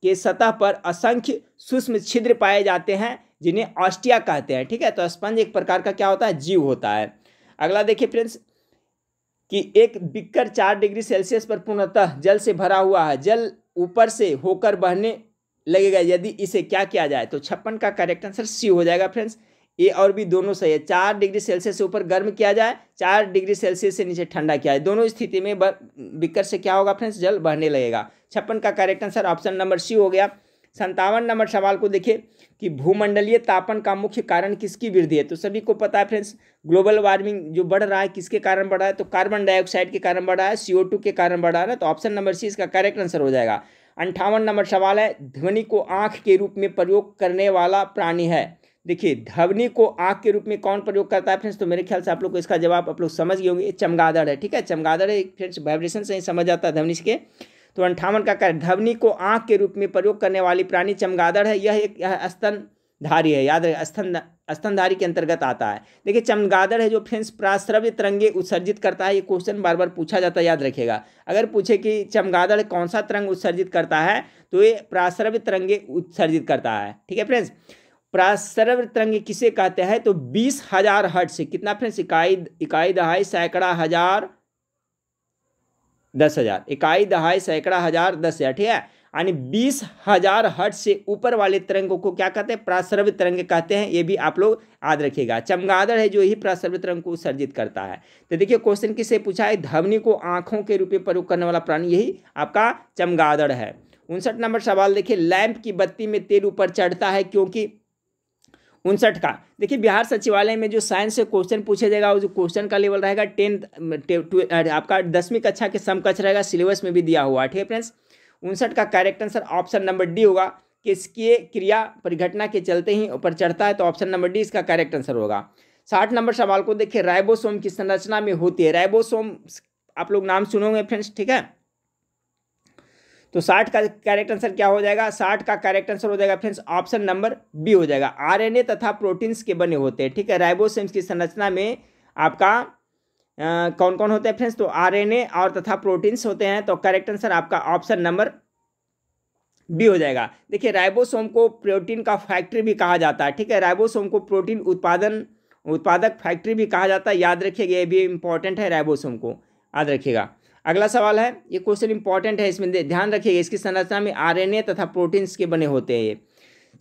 के सतह पर असंख्य सूक्ष्म छिद्र पाए जाते हैं जिन्हें ऑस्टिया कहते हैं ठीक है तो स्पंज एक प्रकार का क्या होता है जीव होता है अगला देखिए फ्रेंड्स कि एक बिक्कर चार डिग्री सेल्सियस पर पूर्णतः जल से भरा हुआ है जल ऊपर से होकर बहने लगेगा यदि इसे क्या किया जाए तो छप्पन का करेक्ट आंसर सी हो जाएगा फ्रेंड्स ए और बी दोनों सही है चार डिग्री सेल्सियस से ऊपर गर्म किया जाए चार डिग्री सेल्सियस से नीचे ठंडा किया जाए दोनों स्थिति में बिक्कर से क्या होगा फ्रेंड्स जल बहने लगेगा छप्पन का correct answer option number C हो गया संतावन नंबर सवाल को देखिए कि भूमंडलीय तापन का मुख्य कारण किसकी वृद्धि है तो सभी को पता है फ्रेंड्स ग्लोबल वार्मिंग जो बढ़ रहा है किसके कारण बढ़ रहा है तो कार्बन डाइऑक्साइड के कारण बढ़ रहा है सीओ टू के कारण बढ़ रहा है तो ऑप्शन नंबर सी इसका करेक्ट आंसर हो जाएगा अंठावन नंबर सवाल है ध्वनि को आँख के रूप में प्रयोग करने वाला प्राणी है देखिए ध्वनि को आँख के रूप में कौन प्रयोग करता है फ्रेंड्स तो मेरे ख्याल से आप लोग को इसका जवाब आप लोग समझ गए होंगे चमगादड़ है ठीक है चमगादड़ है फ्रेंड्स वाइब्रेशन से ही समझ आता है ध्वनि के तो अंठावन का कार्य धवनी को आँख के रूप में प्रयोग करने वाली प्राणी चमगादड़ है यह एक यह स्तनधारी है याद रहे स्तन स्तनधारी के अंतर्गत आता है देखिए चमगादड़ है जो फ्रेंड्स प्राश्रव्य तरंगे उत्सर्जित करता है ये क्वेश्चन बार बार पूछा जाता है याद रखेगा अगर पूछे कि चमगादड़ कौन सा तरंग उत्सर्जित करता है तो ये प्राश्रव्य तरंगे उत्सर्जित करता है ठीक है फ्रेंड्स प्रासर्व तरंगे किसे कहते हैं तो बीस हजार हट से कितना फ्रेंड्स इकाई इकाई दहाई सैकड़ा हजार दस हजार इकाई दहाई सैकड़ा हजार दस हजार ठीक है यानी बीस हजार हट से ऊपर वाले तरंगों को क्या कहते हैं प्रासर्व तरंग कहते हैं ये भी आप लोग याद रखिएगा चमगादड़ है जो ही प्रासर्व तरंग को उत्सर्जित करता है तो देखिए क्वेश्चन किसे पूछा है धमनी को आंखों के रूप में प्रयोग करने वाला प्राणी यही आपका चमगादड़ है उनसठ नंबर सवाल देखिए लैंप की बत्ती में तेल ऊपर चढ़ता है क्योंकि उनसठ का देखिए बिहार सचिवालय में जो साइंस से क्वेश्चन पूछे जाएगा जो क्वेश्चन का लेवल रहेगा टेंथ आपका दसवीं कक्षा के समकक्ष रहेगा सिलेबस में भी दिया हुआ है ठीक है फ्रेंड्स उनसठ का correct answer option number D होगा किसकी क्रिया परिघटना के चलते ही ऊपर चढ़ता है तो ऑप्शन नंबर डी इसका करेक्ट आंसर होगा साठ नंबर सवाल को देखिए रायबोसोम की संरचना में होती है रायबोसोम आप लोग नाम सुनोगे फ्रेंड्स ठीक है तो साठ का करेक्ट आंसर क्या हो जाएगा साठ का करेक्ट आंसर हो जाएगा फ्रेंड्स ऑप्शन नंबर बी हो जाएगा आरएनए तथा प्रोटीन्स के बने होते हैं ठीक है राइबोसेम्स की संरचना में आपका आ, कौन कौन होते हैं फ्रेंड्स तो आर और तथा प्रोटीन्स होते हैं तो करेक्ट आंसर आपका ऑप्शन नंबर बी हो जाएगा देखिए राइबोसोम को प्रोटीन का फैक्ट्री भी कहा जाता है ठीक है राइबोसोम को प्रोटीन उत्पादन उत्पादक फैक्ट्री भी कहा जाता है याद रखिएगा ये भी इंपॉर्टेंट है राइबोसोम को याद रखिएगा अगला सवाल है ये क्वेश्चन इंपॉर्टेंट है इसमें ध्यान रखिएगा इसकी संरचना में आरएनए तथा प्रोटीन्स के बने होते हैं ये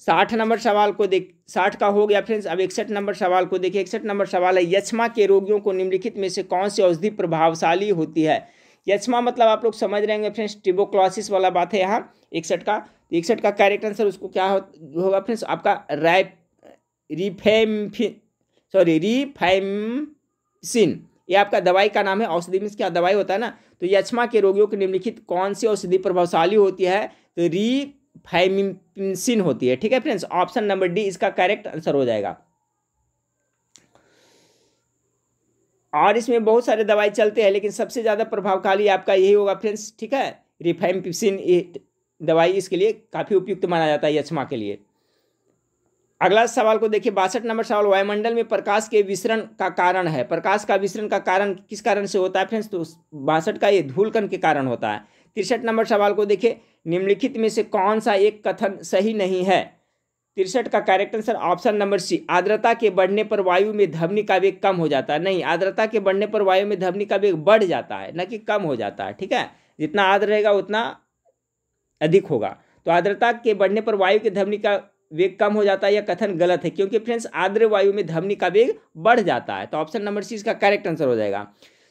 साठ नंबर सवाल को देख साठ का हो गया फ्रेंड्स अब इकसठ नंबर सवाल को देखिए इकसठ नंबर सवाल है यक्षमा के रोगियों को निम्नलिखित में से कौन सी औषधि प्रभावशाली होती है यक्षमा मतलब आप लोग समझ रहे हैं फ्रेंड्स ट्रिबोक्लोसिस वाला बात है यहाँ इकसठ का तो इकसठ का करेक्ट आंसर उसको क्या होगा फ्रेंड्स आपका रैप रिफेम सॉरी रिफेमसिन ये आपका दवाई का नाम है औषधि मीन्स क्या दवाई होता है ना तो यक्षमा के रोगियों के निम्नलिखित कौन सी औषधि प्रभावशाली होती है तो रीफाइमिसिन होती है ठीक है फ्रेंड्स ऑप्शन नंबर डी इसका करेक्ट आंसर हो जाएगा और इसमें बहुत सारे दवाई चलते हैं लेकिन सबसे ज़्यादा प्रभावकाली आपका यही होगा फ्रेंड्स ठीक है रिफाइमपिसिन दवाई इसके लिए काफ़ी उपयुक्त माना जाता है यक्षमा के लिए अगला सवाल को देखिए बासठ नंबर सवाल वायुमंडल में प्रकाश के विसरण का कारण है प्रकाश का विसरण का कारण किस कारण से होता है फ्रेंड्स तो बासठ का ये धूलकण के कारण होता है तिरसठ नंबर सवाल को देखिए निम्नलिखित में से कौन सा एक कथन सही नहीं है तिरसठ का correct answer option number C आर्द्रता के बढ़ने पर वायु में धवनी का वेग कम हो जाता है नहीं आर्द्रता के बढ़ने पर वायु में धवनी का वेग बढ़ जाता है न कि कम हो जाता है ठीक है जितना आर्द्र रहेगा उतना अधिक होगा तो आर्द्रता के बढ़ने पर वायु के धवनी का वेग कम हो जाता है या कथन गलत है क्योंकि फ्रेंड्स आद्र वायु में धमनी का वेग बढ़ जाता है तो ऑप्शन नंबर सी इसका करेक्ट आंसर हो जाएगा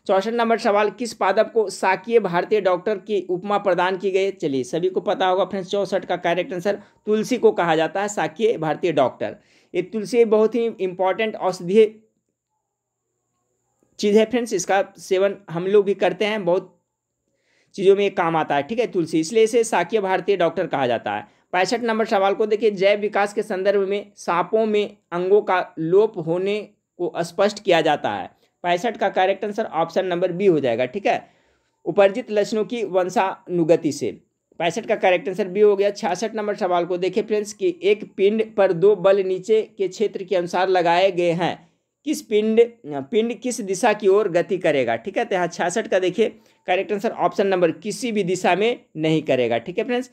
चौसठ नंबर सवाल किस पादप को साकीय भारतीय डॉक्टर की उपमा प्रदान की गई चलिए सभी को पता होगा फ्रेंड्स चौसठ का करेक्ट आंसर तुलसी को कहा जाता है साकीय भारतीय डॉक्टर ये तुलसी बहुत ही इंपॉर्टेंट औषधीय चीज़ है फ्रेंड्स इसका सेवन हम लोग भी करते हैं बहुत चीज़ों में ये काम आता है ठीक है तुलसी इसलिए इसे साकीय भारतीय डॉक्टर कहा जाता है पैंसठ नंबर सवाल को देखिए जैव विकास के संदर्भ में सांपों में अंगों का लोप होने को स्पष्ट किया जाता है पैंसठ का correct answer option number B हो जाएगा ठीक है उपर्जित लक्षणों की वंशानुगति से पैंसठ का करेक्ट आंसर बी हो गया छियासठ नंबर सवाल को देखिए फ्रेंड्स कि एक पिंड पर दो बल नीचे के क्षेत्र के अनुसार लगाए गए हैं किस पिंड पिंड किस दिशा की ओर गति करेगा ठीक है तो यहाँ छियासठ का देखिए करेक्ट आंसर ऑप्शन नंबर किसी भी दिशा में नहीं करेगा ठीक है फ्रेंड्स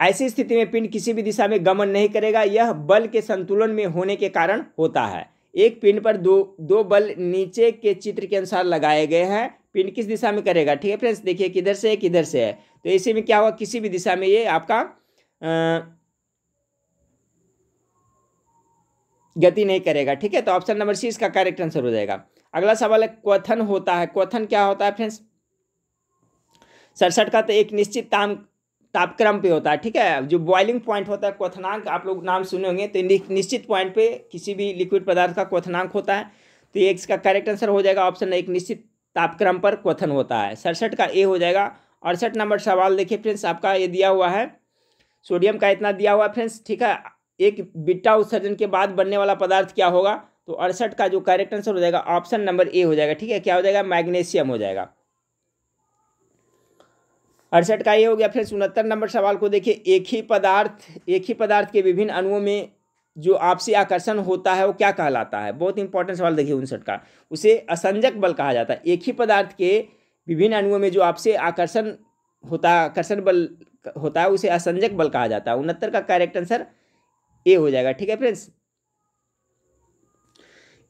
ऐसी स्थिति में पिंड किसी भी दिशा में गमन नहीं करेगा यह बल के संतुलन में होने के कारण होता है एक पिंड पर दो दो बल नीचे के चित्र के अनुसार लगाए गए हैं पिंड किस दिशा में करेगा ठीक है फ्रेंड्स देखिए किधर से है किधर से है तो इसी में क्या हुआ किसी भी दिशा में ये आपका गति नहीं करेगा ठीक है तो ऑप्शन नंबर सी इसका करेक्ट आंसर हो जाएगा अगला सवाल है क्वथन होता है क्वथन क्या होता है फ्रेंड्स सड़सठ का तो एक निश्चित ताम तापक्रम पे होता है ठीक है जो बॉइलिंग पॉइंट होता है क्वथनांक आप लोग नाम सुने होंगे तो निश्चित पॉइंट पे किसी भी लिक्विड पदार्थ का क्वथनांक होता है तो ये इसका करेक्ट आंसर हो जाएगा ऑप्शन एक निश्चित तापक्रम पर क्वथन होता है सड़सठ का ए हो जाएगा अड़सठ नंबर सवाल देखिए फ्रेंड्स आपका ये दिया हुआ है सोडियम का इतना दिया हुआ है फ्रेंड्स ठीक है एक बिट्टा उत्सर्जन के बाद बनने वाला पदार्थ क्या होगा तो अड़सठ का जो करेक्ट आंसर हो जाएगा ऑप्शन नंबर ए हो जाएगा ठीक है क्या हो जाएगा मैग्नेशियम हो जाएगा अड़सठ का ये हो गया फिर उनहत्तर नंबर सवाल को देखिए एक ही पदार्थ एक ही पदार्थ के विभिन्न अणुओं में जो आपसी आकर्षण होता है वो क्या कहलाता है बहुत इंपॉर्टेंट सवाल देखिए उनसठ का उसे असंजक बल कहा जाता है एक ही पदार्थ के विभिन्न अणुओं में जो आपसे आकर्षण होता आकर्षण बल होता है उसे असंजक बल कहा जाता है उनहत्तर का करेक्ट आंसर ए हो जाएगा ठीक है फ्रेंड्स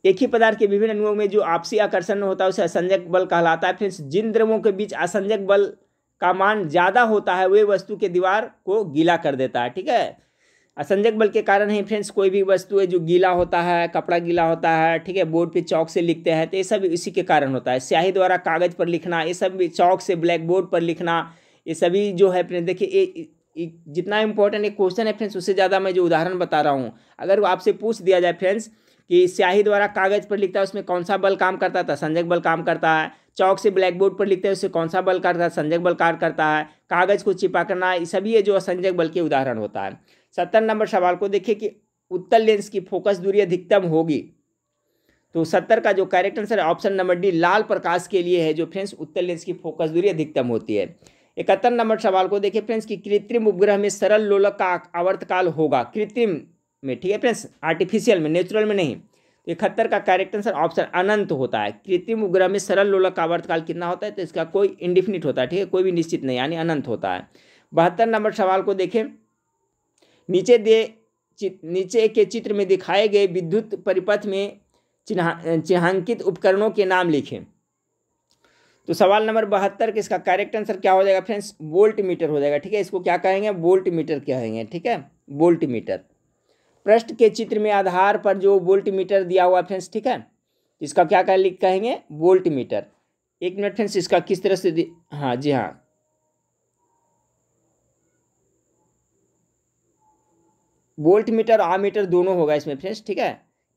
एक ही पदार्थ के विभिन्न अणुओं में जो आपसी आकर्षण होता है उसे असंजक बल कहलाता है फ्रेंड्स जिन द्रवों के बीच असंजक बल का मान ज़्यादा होता है वे वस्तु के दीवार को गीला कर देता है ठीक है असंजक बल के कारण ही फ्रेंड्स कोई भी वस्तु है जो गीला होता है कपड़ा गीला होता है ठीक है बोर्ड पे चौक से लिखते हैं तो ये सब इसी के कारण होता है स्याही द्वारा कागज़ पर लिखना ये सब चौक से ब्लैक बोर्ड पर लिखना ये सभी जो है फ्रेंड्स देखिए ये जितना इंपॉर्टेंट एक क्वेश्चन है फ्रेंड्स उससे ज़्यादा मैं जो उदाहरण बता रहा हूँ अगर आपसे पूछ दिया जाए फ्रेंड्स कि स्याही द्वारा कागज़ पर लिखता है उसमें कौन सा बल काम करता है तो संजक बल काम करता है चौक से ब्लैक बोर्ड पर लिखते हैं उससे कौन सा बल करता है संजक बल कार्य करता है कागज को चिपा करना सभी ये जो असंजक बल के उदाहरण होता है सत्तर नंबर सवाल को देखिए कि उत्तर लेंस की फोकस दूरी अधिकतम होगी तो सत्तर का जो correct answer option number D लाल प्रकाश के लिए है जो फ्रेंड्स उत्तर लेंस की फोकस दूरी अधिकतम होती है इकहत्तर नंबर सवाल को देखिए फ्रेंड्स कि कृत्रिम उपग्रह में सरल लोलक का आवर्तकाल होगा कृत्रिम में ठीक है फ्रेंड्स आर्टिफिशियल में नेचुरल में नहीं इकहत्तर का करेक्ट आंसर ऑप्शन अनंत होता है कृत्रिम उपग्रह में सरल लोलक का वर्तकाल कितना होता है तो इसका कोई इंडिफिनिट होता है ठीक है कोई भी निश्चित नहीं यानी अनंत होता है बहत्तर नंबर सवाल को देखें नीचे दे नीचे के चित्र में दिखाए गए विद्युत परिपथ में चिन्हा चिन्हांकित उपकरणों के नाम लिखें तो सवाल नंबर बहत्तर के इसका करेक्ट आंसर क्या हो जाएगा फ्रेंड्स वोल्ट मीटर हो जाएगा ठीक है इसको क्या कहेंगे वोल्ट मीटर कहेंगे ठीक है वोल्ट मीटर पृष्ठ के चित्र में आधार पर जो वोल्ट मीटर दिया हुआ फ्रेंड्स ठीक है इसका क्या कह लिख कहेंगे वोल्ट मीटर एक मिनट फ्रेंड्स इसका किस तरह से हाँ जी हाँ वोल्ट मीटर आ मीटर दोनों होगा इसमें फ्रेंड्स ठीक है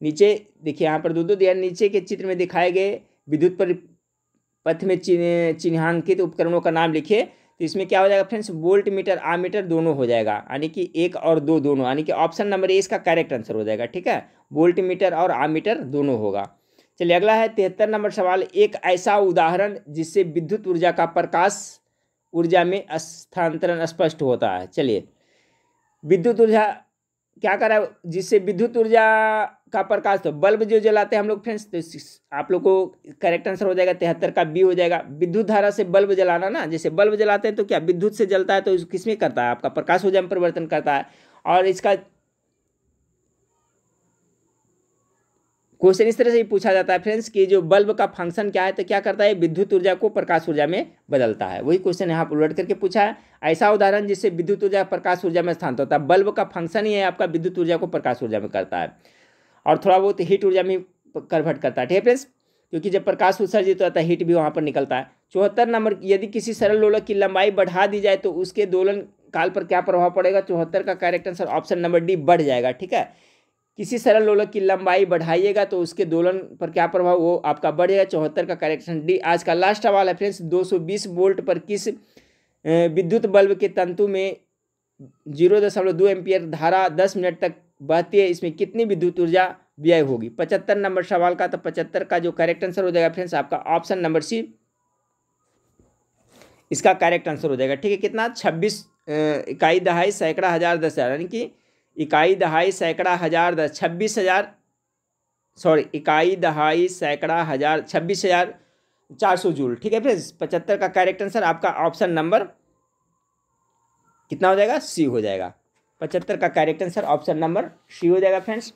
नीचे देखिए यहाँ पर दो दो दिया नीचे के चित्र में दिखाए गए विद्युत पर पथ में चिन्हांकित उपकरणों का नाम लिखिए तो इसमें क्या हो जाएगा friends volt meter ammeter दोनों हो जाएगा यानी कि एक और दो दोनों यानी कि ऑप्शन नंबर ए इसका करेक्ट आंसर हो जाएगा ठीक है वोल्ट मीटर और आ मीटर दोनों होगा चलिए अगला है तिहत्तर नंबर सवाल एक ऐसा उदाहरण जिससे विद्युत ऊर्जा का प्रकाश ऊर्जा में स्थानांतरण स्पष्ट होता है चलिए विद्युत ऊर्जा क्या करा जिससे विद्युत ऊर्जा का प्रकाश तो बल्ब जो जलाते हैं हम लोग फ्रेंड्स तो आप लोग को करेक्ट आंसर हो जाएगा तिहत्तर का बी हो जाएगा विद्युत धारा से बल्ब जलाना ना जैसे बल्ब जलाते हैं तो क्या विद्युत से जलता है तो किसमें करता है आपका प्रकाश ऊर्जा में परिवर्तन करता है और इसका क्वेश्चन इस तरह से ही पूछा जाता है फ्रेंड्स कि जो बल्ब का फंक्शन क्या है तो क्या करता है विद्युत ऊर्जा को प्रकाश ऊर्जा में बदलता है वही क्वेश्चन यहाँ पर उलट करके पूछा है ऐसा उदाहरण जिससे विद्युत ऊर्जा प्रकाश ऊर्जा में स्थान होता है बल्ब का फंक्शन ही है आपका विद्युत ऊर्जा को प्रकाश ऊर्जा में करता है और थोड़ा बहुत हीट ऊर्जा में कन्वर्ट करता है ठीक है फ्रेंड्स क्योंकि जब प्रकाश उत्सर्जित होता है हीट तो भी वहाँ पर निकलता है चौहत्तर नंबर यदि किसी सरल लोलक की लंबाई बढ़ा दी जाए तो उसके दोलन काल पर क्या प्रभाव पड़ेगा चौहत्तर का correct answer option number D बढ़ जाएगा ठीक है किसी सरल लोलक की लंबाई बढ़ाइएगा तो उसके दोलन पर क्या प्रभाव वो आपका बढ़ेगा चौहत्तर का करेक्शन डी आज का लास्ट सवाल है फ्रेंड्स 220 वोल्ट पर किस विद्युत बल्ब के तंतु में जीरो दशमलव दो एम्पियर धारा दस मिनट तक बहती है इसमें कितनी विद्युत ऊर्जा व्यय होगी पचहत्तर नंबर सवाल का तो पचहत्तर का जो करेक्ट आंसर हो जाएगा फ्रेंड्स आपका ऑप्शन नंबर सी इसका करेक्ट आंसर हो जाएगा ठीक है कितना छब्बीस इकाई दहाई सैकड़ा हज़ार दस हज़ार यानी कि इकाई दहाई सैकड़ा हज़ार दस छब्बीस हज़ार सॉरी इकाई दहाई सैकड़ा हज़ार छब्बीस हज़ार चार सौ जूल ठीक है फ्रेंड्स पचहत्तर का करेक्ट आंसर आपका ऑप्शन नंबर कितना हो जाएगा सी हो जाएगा पचहत्तर का correct answer option number C हो जाएगा फ्रेंड्स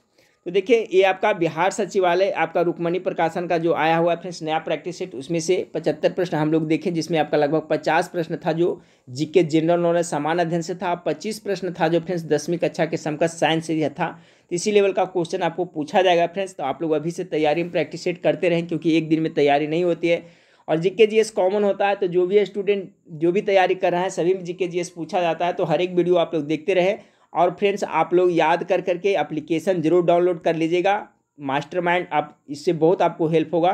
तो देखिए ये आपका बिहार सचिवालय आपका रुकमणी प्रकाशन का जो आया हुआ है फ्रेंड्स नया प्रैक्टिस सेट उसमें से पचहत्तर प्रश्न हम लोग देखें जिसमें आपका लगभग पचास प्रश्न था जो जीके जनरल नॉलेज सामान्य अध्ययन से था पच्चीस प्रश्न था जो फ्रेंड्स दसवीं कक्षा के समकक्ष साइंस से यह था तो इसी लेवल का क्वेश्चन आपको पूछा जाएगा फ्रेंड्स तो आप लोग अभी से तैयारी में प्रैक्टिस सेट करते रहें क्योंकि एक दिन में तैयारी नहीं होती है और जीके जी कॉमन होता है तो जो भी स्टूडेंट जो भी तैयारी कर रहे हैं सभी में जीके जी पूछा जाता है तो हर एक वीडियो आप लोग देखते रहें और फ्रेंड्स आप लोग याद कर करके एप्लीकेशन ज़रूर डाउनलोड कर लीजिएगा मास्टरमाइंड आप इससे बहुत आपको हेल्प होगा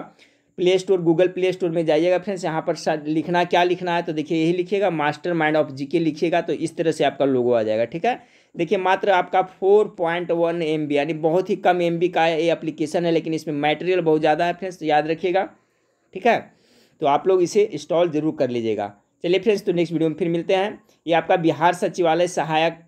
play store Google play store में जाइएगा फ्रेंड्स यहाँ पर लिखना क्या लिखना है तो देखिए यही लिखिएगा मास्टर माइंड ऑफ जीके लिखिएगा तो इस तरह से आपका लोगो आ जाएगा ठीक है देखिए मात्र आपका four point one M B यानी बहुत ही कम एम बी का ये एप्लीकेशन है लेकिन इसमें मटेरियल बहुत ज़्यादा है फ्रेंड्स तो याद रखिएगा ठीक है तो आप लोग इसे इंस्टॉल ज़रूर कर लीजिएगा चलिए फ्रेंड्स तो नेक्स्ट वीडियो में फिर मिलते हैं ये आपका बिहार सचिवालय सहायक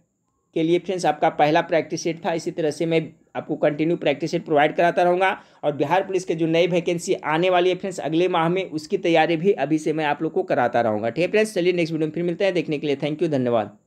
के लिए फ्रेंड्स आपका पहला प्रैक्टिस सेट था इसी तरह से मैं आपको कंटिन्यू प्रैक्टिस सेट प्रोवाइड कराता रहूँगा और बिहार पुलिस के जो नई वैकेंसी आने वाली है फ्रेंड्स अगले माह में उसकी तैयारी भी अभी से मैं आप लोग को कराता रहूँगा ठीक है फ्रेंड्स चलिए नेक्स्ट वीडियो में फिर मिलते हैं देखने के लिए थैंक यू धन्यवाद